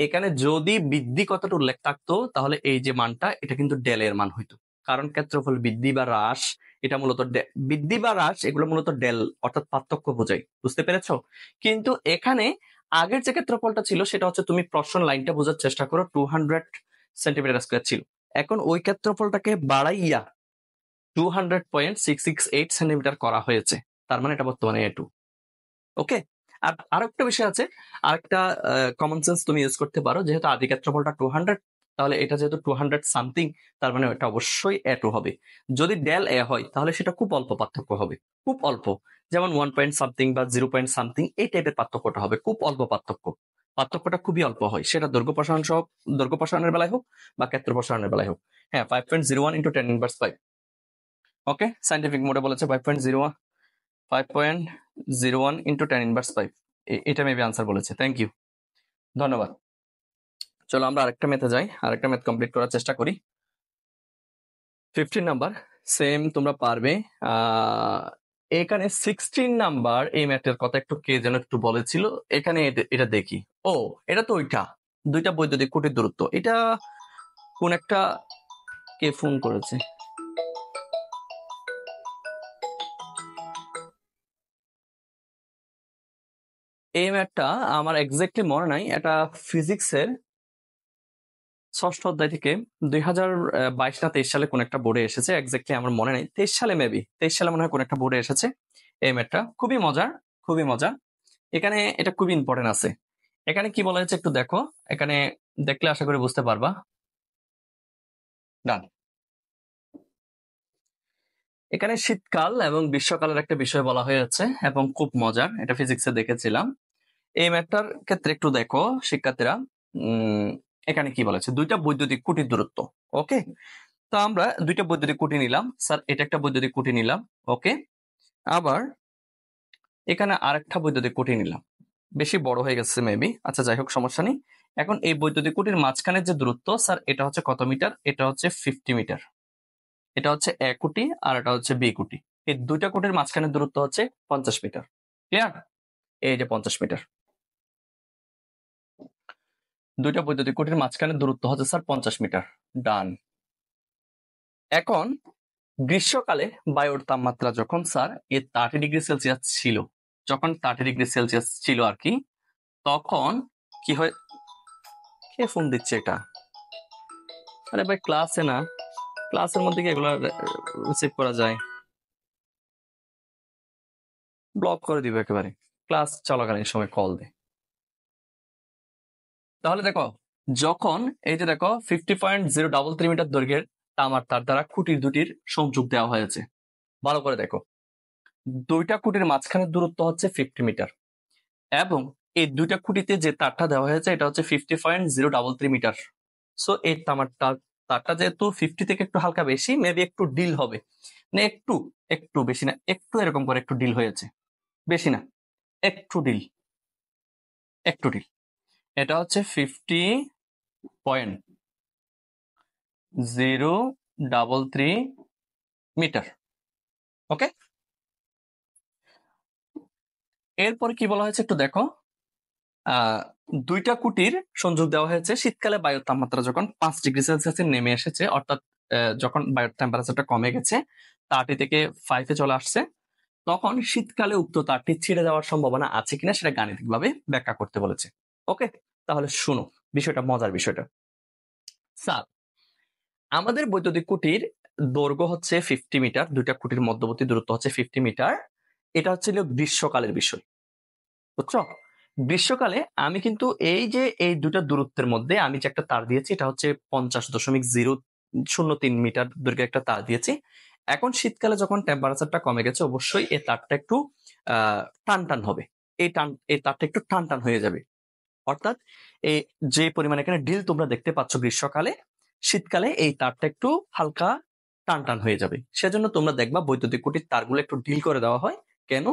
এখানে যদি বৃদ্ধি কথাটা উল্লেখ থাকতো তাহলে এই যে মানটা এটা কিন্তু ডেলের মান হইতো কারণ ক্ষেত্রফল বৃদ্ধি বা হ্রাস এটা মূলত বৃদ্ধি বা হ্রাস এগুলো মূলত ডেল অর্থাৎ পার্থক্য বোঝায় বুঝতে পেরেছ কিন্তু এখানে আগের যে ক্ষেত্রফলটা ছিল সেটা হচ্ছে তুমি প্রশ্ন লাইনটা বোঝার চেষ্টা করো টু হান্ড্রেড সেন্টিমিটার স্কোয়ার ছিল এখন ওই ক্ষেত্রফলটাকে বাড়াইয়া two hundred point six six eight centimeter করা হয়েছে তার মানে এটা বর্তমানে এ টু ওকে আর আরেকটা বিষয় আছে আরেকটা কমন সেন্স তুমি ইউজ করতে পারো যেহেতু আদি ক্ষেত্রফলটা টু হান্ড্রেড তাহলে এটা যেহেতু টু হান্ড্রেড সামথিং তার মানে এটা অবশ্যই এ টু হবে যদি ডেল এ হয় তাহলে সেটা খুব অল্প পার্থক্য হবে খুব অল্প যেমন ওয়ান পয়েন্ট সামথিং বা জিরো পয়েন্ট সামথিং এই টাইপের পার্থক্যটা হবে খুব অল্প পার্থক্য পার্থক্যটা খুবই অল্প হয় সেটা দৈর্ঘ্য প্রসারণ সহ দৈর্ঘ্য প্রসারণের বেলায় হোক বা ক্ষেত্র প্রসারণের বেলায় হোক হ্যাঁ five point zero one into ten inverse five okay scientific মোডে বলেছে five point zero one five point zero one into ten inverse five এটা মেবি আনসার বলেছে থ্যাংক ইউ ধন্যবাদ চলো আমরা আরেকটা ম্যাথে যাই আরেকটা ম্যাথ কমপ্লিট করার চেষ্টা করি ফিফটিন নাম্বার সেম তোমরা পারবে এখানে সিক্সটিন নাম্বার এই ম্যাথের কথা একটু কে যেন একটু বলেছিল এখানে এটা দেখি ও এটা তো ওইটা দুইটা বৈদ্যুতিক কোটির দূরত্ব এটা কোন একটা কে ফোন করেছে এই ম্যাথটা আমার এক্স্যাক্টলি মনে নাই এটা ফিজিক্সের ষষ্ঠ অধ্যায় থেকে দুই হাজার বাইশ না তেইশ সালে কোন একটা বোর্ডে এসেছে একজাক্টলি আমার মনে নেই তেইশ সালে মেবি তেইশ সালে মনে হয় কোন একটা বোর্ডে এসেছে এই ম্যাটটা খুবই মজার খুবই মজা এখানে এটা খুবই ইম্পর্টেন্ট আছে এখানে কি বলা হয়েছে একটু দেখো এখানে দেখলে আশা করি বুঝতে পারবা ডান এখানে শীতকাল এবং গ্রীষ্মকালের একটা বিষয় বলা হয়েছে এবং খুব মজার এটা ফিজিক্সে দেখেছিলাম এই ম্যাটটার ক্ষেত্রে একটু দেখো শিক্ষার্থীরা এখানে কি বলেছে দুইটা বৈদ্যুতিক কুটির দূরত্ব ওকে তো আমরা দুইটা বৈদ্যুতিক কুটি নিলাম স্যার এটা একটা বৈদ্যুতিক কুটি নিলাম ওকে আবার এখানে আর একটা বৈদ্যুতিক কুটি নিলাম বেশি বড় হয়ে গেছে মেবি আচ্ছা যাই হোক সমস্যা নেই এখন এই বৈদ্যুতিক কুটির মাঝখানের যে দূরত্ব স্যার এটা হচ্ছে কত মিটার এটা হচ্ছে ফিফটি মিটার এটা হচ্ছে এ কোটি আর এটা হচ্ছে বি কোটি এই দুইটা কোটির মাঝখানের দূরত্ব হচ্ছে পঞ্চাশ মিটার ক্লিয়ার এই যে পঞ্চাশ মিটার দুইটা বৈদ্যুতিক কুটির মাঝখানে দূরত্ব হচ্ছে স্যার পঞ্চাশ মিটার ডান এখন গ্রীষ্মকালে বায়ুর তাপমাত্রা যখন স্যার এ তার্টি ডিগ্রি সেলসিয়াস ছিল যখন তার্টি ডিগ্রি সেলসিয়াস ছিল আর কি তখন কি হয় কে ফোন দিচ্ছে এটা আরে ভাই ক্লাসে না ক্লাসের মধ্যে কি এগুলো রিসিভ করা যায় ব্লক করে দিব একেবারে ক্লাস চলাকালীন সময় কল দেয় তাহলে দেখো যখন এই যে দেখো fifty point zero double three metre দৈর্ঘ্যের তামার তার দ্বারা খুঁটির দুটির সংযোগ দেওয়া হয়েছে ভালো করে দেখো দুইটা খুঁটির মাঝখানের দূরত্ব হচ্ছে ফিফটি মিটার এবং এই দুইটা খুঁটিতে যে তারটা দেওয়া হয়েছে এটা হচ্ছে fifty point zero double three metre so এই তামার তার তারটা যেহেতু ফিফটি থেকে একটু হালকা বেশি মেবি একটু ডিল হবে না একটু একটু বেশি না একটু এরকম করে একটু ডিল হয়েছে বেশি না একটু ডিল একটু ডিল এটা হচ্ছে fifty point zero double three metre okay এরপর কি বলা হয়েছে একটু দেখো দুইটা কুটির সংযোগ দেওয়া হয়েছে শীতকালে বায়ুর তাপমাত্রা যখন পাঁচ ডিগ্রি সেলসিয়াসে নেমে এসেছে অর্থাৎ যখন বায়ুর টেম্পারেচারটা কমে গেছে তারটি থেকে ফাইভে চলে আসছে তখন শীতকালে উক্ত তারটি ছিঁড়ে যাওয়ার সম্ভাবনা আছে কিনা সেটা গাণিতিকভাবে ব্যাখ্যা করতে বলেছে ওকে তাহলে শুনো বিষয়টা মজার বিষয়টা স্যার আমাদের বৈদ্যুতিক কুটির দৈর্ঘ্য হচ্ছে ফিফটি মিটার দুইটা কুটির মধ্যবর্তী দূরত্ব হচ্ছে ফিফটি মিটার এটা হচ্ছিল গ্রীষ্মকালের বিষয় বুঝছো গ্রীষ্মকালে আমি কিন্তু এই যে এই দুটা দূরত্বের মধ্যে আমি যে একটা তার দিয়েছি এটা হচ্ছে পঞ্চাশ দশমিক জিরো শূন্য তিন মিটার দৈর্ঘ্যে একটা তার দিয়েছি এখন শীতকালে যখন টেম্পারেচারটা কমে গেছে অবশ্যই এই তারটা একটু টান টান হবে এই টান এই তারটা একটু টান টান হয়ে যাবে অর্থাৎ এই যে পরিমাণ এখানে ডিল তোমরা দেখতে পাচ্ছ গ্রীষ্মকালে শীতকালে এই তারটা একটু হালকা টান টান হয়ে যাবে সেজন্য তোমরা দেখবা বৈদ্যুতিক কুটির তারগুলো একটু ডিল করে দেওয়া হয় কেন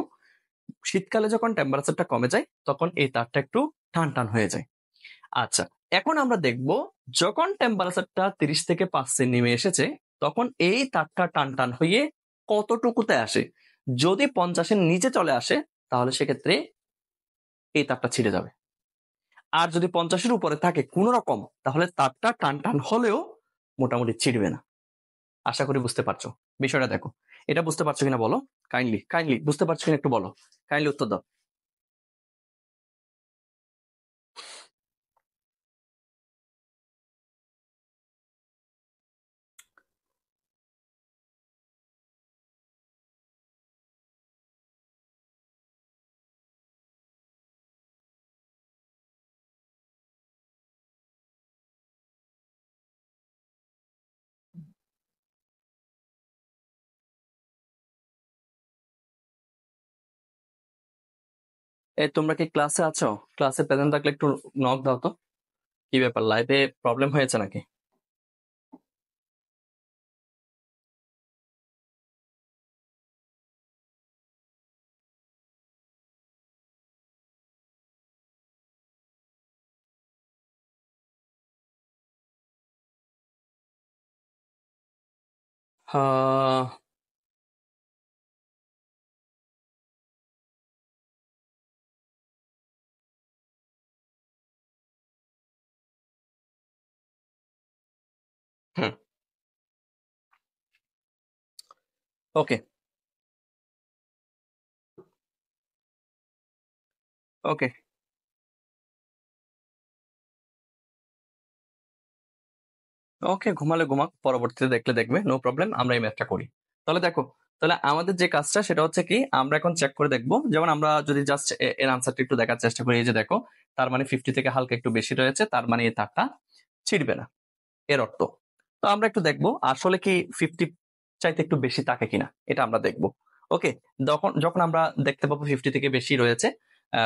শীতকালে যখন টেম্পারেচারটা কমে যায় তখন এই তারটা একটু টান টান হয়ে যায় আচ্ছা এখন আমরা দেখব যখন টেম্পারেচারটা তিরিশ থেকে পাঁচে নেমে এসেছে তখন এই তারটা টান টান হয়ে কতটুকুতে আসে যদি পঞ্চাশের নিচে চলে আসে তাহলে সেক্ষেত্রে এই তারটা ছিঁড়ে যাবে আর যদি পঞ্চাশের উপরে থাকে কোন রকম তাহলে তারটা টান টান হলেও মোটামুটি ছিঁড়বে না আশা করি বুঝতে পারছো বিষয়টা দেখো এটা বুঝতে পারছো কিনা বলো কাইন্ডলি কাইন্ডলি বুঝতে পারছো কিনা একটু বলো কাইন্ডলি উত্তর দাও এই তোমরা কি ক্লাসে আছো ক্লাসে প্রেজেন্ট থাকলে একটু নক দাও তো কি ব্যাপার লাইভে প্রবলেম হয়েছে নাকি হ্যাঁ ওকে ওকে ওকে ঘুমালে ঘুমাক পরবর্তীতে দেখলে দেখবে নো প্রবলেম আমরা এই ম্যাথটা করি তাহলে দেখো তাহলে আমাদের যে কাজটা সেটা হচ্ছে কি আমরা এখন চেক করে দেখবো যেমন আমরা যদি জাস্ট এর আনসারটা একটু দেখার চেষ্টা করি এই যে দেখো তার মানে ফিফটি থেকে হালকা একটু বেশি রয়েছে তার মানে এই তারটা ছিড়বে না এর অর্থ তো আমরা একটু দেখবো আসলে কি ফিফটি চাইতে একটু বেশি থাকে কিনা এটা আমরা দেখব ওকে যখন যখন আমরা দেখতে পাবো ফিফটি থেকে বেশি রয়েছে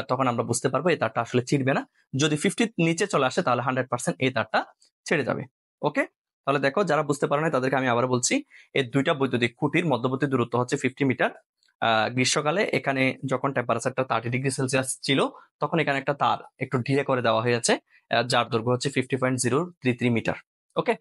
তখন আমরা বুঝতে পারবো এই তারটা আসলে চিরবে না যদি ফিফটির নিচে চলে আসে তাহলে হান্ড্রেড পার্সেন্ট এই তারটা ছেড়ে যাবে ওকে তাহলে দেখো যারা বুঝতে পারে না তাদেরকে আমি আবার বলছি এই দুইটা বৈদ্যুতিক খুঁটির মধ্যবর্তী দূরত্ব হচ্ছে ফিফটি মিটার গ্রীষ্মকালে এখানে যখন টেম্পারেচারটা থার্টি ডিগ্রি সেলসিয়াস ছিল তখন এখানে একটা তার একটু ঢিলে করে দেওয়া হয়েছে যার দৈর্ঘ্য হচ্ছে fifty point zero three three metre okay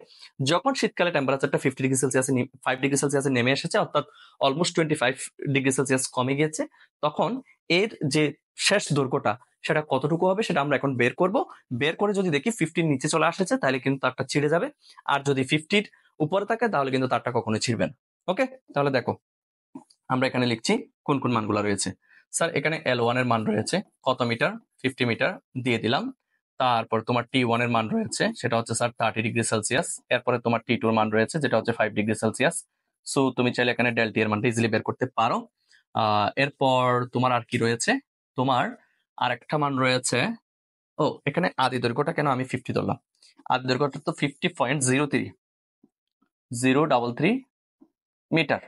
যখন শীতকালে টেম্পারেচারটা fifty degree Celsius five degree Celsius নেমে এসেছে অর্থাৎ almost twenty five degree Celsius কমে গিয়েছে তখন এর যে শেষ দৈর্ঘ্যটা সেটা কতটুকু হবে সেটা আমরা এখন বের করব বের করে যদি দেখি ফিফটির নিচে চলে আসেছে তাহলে কিন্তু তারটা ছিঁড়ে যাবে আর যদি ফিফটির উপরে থাকে তাহলে কিন্তু তারটা কখনো ছিঁড়বে না ওকে তাহলে দেখো আমরা এখানে লিখছি কোন কোন মানগুলো রয়েছে স্যার এখানে এল ওয়ানের মান রয়েছে কত মিটার ফিফটি মিটার দিয়ে দিলাম তারপর তোমার টি ওয়ান এর মান রয়েছে সেটা হচ্ছে স্যার থার্টি ডিগ্রি সেলসিয়াস এরপরে তোমার টি টু এর মান রয়েছে যেটা হচ্ছে ফাইভ ডিগ্রি সেলসিয়াস সো তুমি চাইলে এখানে ডেলটি এর মানটা ইজিলি বের করতে পারো এরপর তোমার আর কি রয়েছে তোমার আর একটা মান রয়েছে ও এখানে আদি দৈর্ঘ্যটা কেন আমি ফিফটি ধরলাম আদি দৈর্ঘ্যটা তো fifty point zero three zero double three metre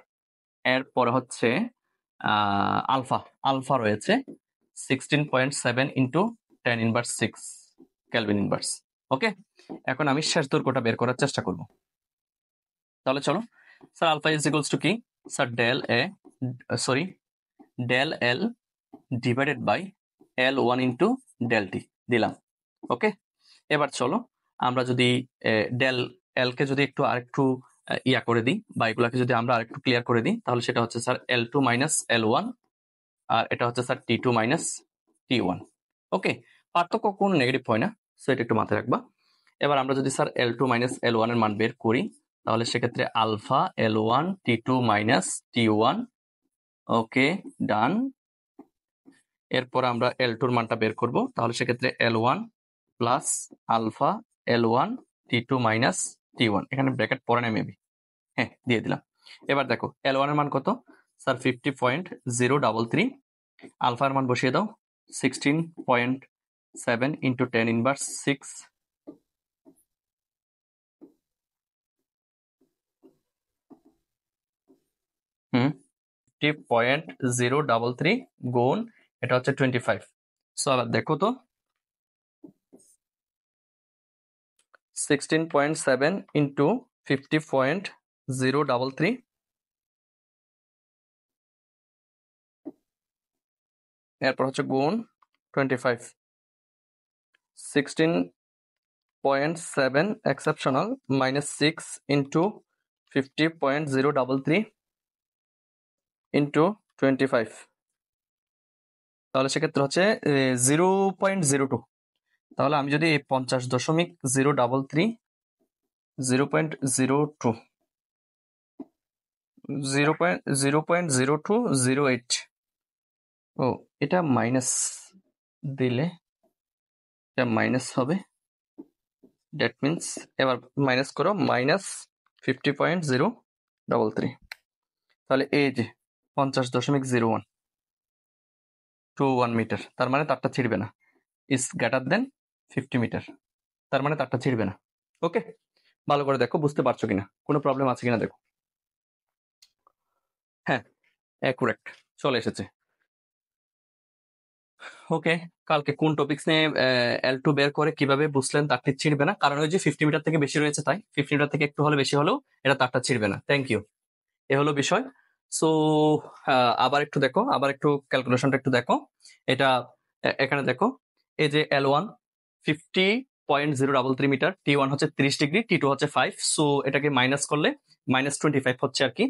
এরপরে হচ্ছে আলফা আলফা রয়েছে sixteen point seven into ten inverse six kelvin inverse okay এখন আমি শেষ দৈর্ঘ্যটা বের করার চেষ্টা করব তাহলে চলো sir alpha is equals to কি sir del a sorry del l divided by l one into del t দিলাম ওকে এবার চলো আমরা যদি ডেল এল কে যদি একটু আরেকটু ইয়া করে দিই বা এগুলাকে যদি আমরা আরেকটু ক্লিয়ার করে দিই তাহলে সেটা হচ্ছে sir l two minus l one আর এটা হচ্ছে স্যার টি টু মাইনাস টি ওয়ান ওকে পার্থক্য কোনো নেগেটিভ হয় না সো এটা একটু মাথায় রাখবা এবার আমরা যদি sir l two minus l one এর মান বের করি তাহলে সেক্ষেত্রে আলফা এল ওয়ান টি টু মাইনাস টি ওয়ান ওকে ডান এরপর আমরা এল টুর মানটা বের করব তাহলে সেক্ষেত্রে l one plus alpha l one টি টু মাইনাস টি ওয়ান এখানে ব্র্যাকেট পরে নেই মেবি হ্যাঁ দিয়ে দিলাম এবার দেখো এল ওয়ানের মান কত sir fifty point zero double three আলফার মান বসিয়ে দাও sixteen point seven into ten inverse six hmm point zero double three গুণ এটা হচ্ছে টোয়েন্টি ফাইভ সো আবার দেখো তো sixteen point seven into fifty point zero double three এরপর হচ্ছে গুণ twenty five 16.7 exceptional minus double into 50.033 into five তাহলে সেক্ষেত্রে হচ্ছে জিরো পয়েন্ট জিরো টু তাহলে আমি যদি পঞ্চাশ দশমিক zero double three zero point zero two zero point zero point zero two zero eight ও এটা মাইনাস দিলে এটা মাইনাস হবে ড্যাট মিনস এবার মাইনাস করো minus fifty point zero double three তাহলে এই যে পঞ্চাশ দশমিক zero one two one metre তার মানে তারটা ছিঁড়বে না ইস গ্যাটার দেন ফিফটি মিটার তার মানে তারটা ছিঁড়বে না ওকে ভালো করে দেখো বুঝতে পারছো কিনা কোনো প্রবলেম আছে কিনা দেখো হ্যাঁ অ্যাকুরেক্ট চলে এসেছে ওকে কালকে কোন টপিক্স নিয়ে এল টু বের করে কিভাবে বুঝলেন তারটি ছিঁড়বে না কারণ ওই যে ফিফটি মিটার থেকে বেশি রয়েছে তাই ফিফটি মিটার থেকে একটু হলে বেশি হলেও এটা তারটা ছিঁড়বে না থ্যাংক ইউ এ হলো বিষয় সো আবার একটু দেখো আবার একটু ক্যালকুলেশনটা একটু দেখো এটা এখানে দেখো এই যে l one fifty point zero double three metre t one হচ্ছে ত্রিশ ডিগ্রি টি টু হচ্ছে ফাইভ সো এটাকে মাইনাস করলে মাইনাস টোয়েন্টি ফাইভ হচ্ছে আর কি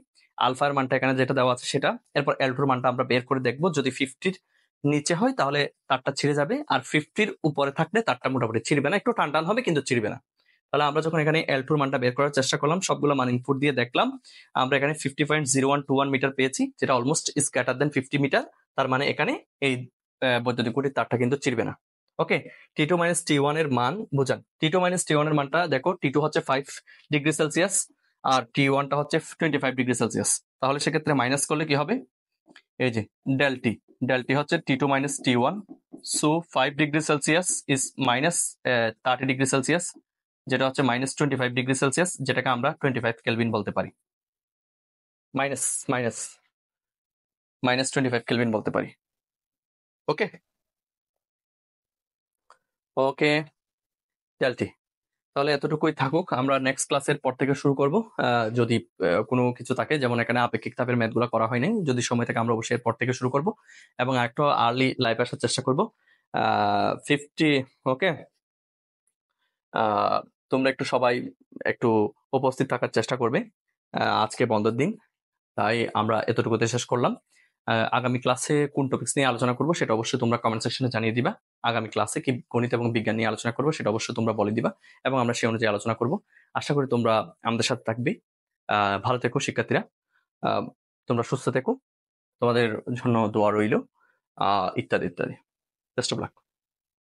আলফার মানটা এখানে যেটা দেওয়া আছে সেটা এরপর এল টুর মানটা আমরা বের করে দেখবো যদি ফিফটির নিচে হয় তাহলে তারটা ছিঁড়ে যাবে আর ফিফটির উপরে থাকলে তারটা মোটামুটি ছিঁড়বে না একটু টান টান হবে কিন্তু ছিঁড়বে না তাহলে আমরা যখন এখানে এল টুর মানটা বের করার চেষ্টা করলাম সবগুলো মান ইনপুট দিয়ে দেখলাম আমরা এখানে fifty point zero one two one metre পেয়েছি যেটা almost is then fifty metre তার মানে এখানে এই বৈদ্যুতিক কুটির তারটা কিন্তু ছিঁড়বে না ওকে টি টু মাইনাস টি ওয়ান এর মান বোঝান টি টু মাইনাস টি ওয়ান এর মানটা দেখো টি টু হচ্ছে ফাইভ ডিগ্রি সেলসিয়াস আর টি ওয়ানটা হচ্ছে টোয়েন্টি ফাইভ ডিগ্রি সেলসিয়াস তাহলে সেক্ষেত্রে মাইনাস করলে কি হবে এই যে ডেল টি ডেলটি হচ্ছে t two minus T one so five degree Celsius is minus thirty degree Celsius যেটা হচ্ছে minus twenty five degree Celsius যেটাকে আমরা টোয়েন্টি ফাইভ কেলভিন বলতে পারি minus minus minus twenty five kelvin বলতে পারি ওকে ওকে ডেলটি তাহলে এতটুকুই থাকুক আমরা নেক্সট ক্লাসের পর থেকে শুরু করব যদি কোনো কিছু থাকে যেমন এখানে আপেক্ষিক তাপের ম্যাথগুলো করা হয়নি যদি সময় থাকে আমরা অবশ্যই পর থেকে শুরু করব এবং একটা আর্লি লাইভ আসার চেষ্টা করব ফিফটি ওকে তোমরা একটু সবাই একটু উপস্থিত থাকার চেষ্টা করবে আজকে বন্ধের দিন তাই আমরা এতটুকুতে শেষ করলাম আগামী ক্লাসে কোন টপিক্স নিয়ে আলোচনা করবো সেটা অবশ্যই তোমরা কমেন্ট সেকশনে জানিয়ে দিবা আগামী ক্লাসে কি গণিত এবং বিজ্ঞান নিয়ে আলোচনা করবো সেটা অবশ্যই তোমরা বলে দিবা এবং আমরা সেই অনুযায়ী আলোচনা করব আশা করি তোমরা আমাদের সাথে থাকবে ভালো থেকো শিক্ষার্থীরা তোমরা সুস্থ থেকো তোমাদের জন্য দোয়া রইল ইত্যাদি ইত্যাদি বেস্ট অফ লাক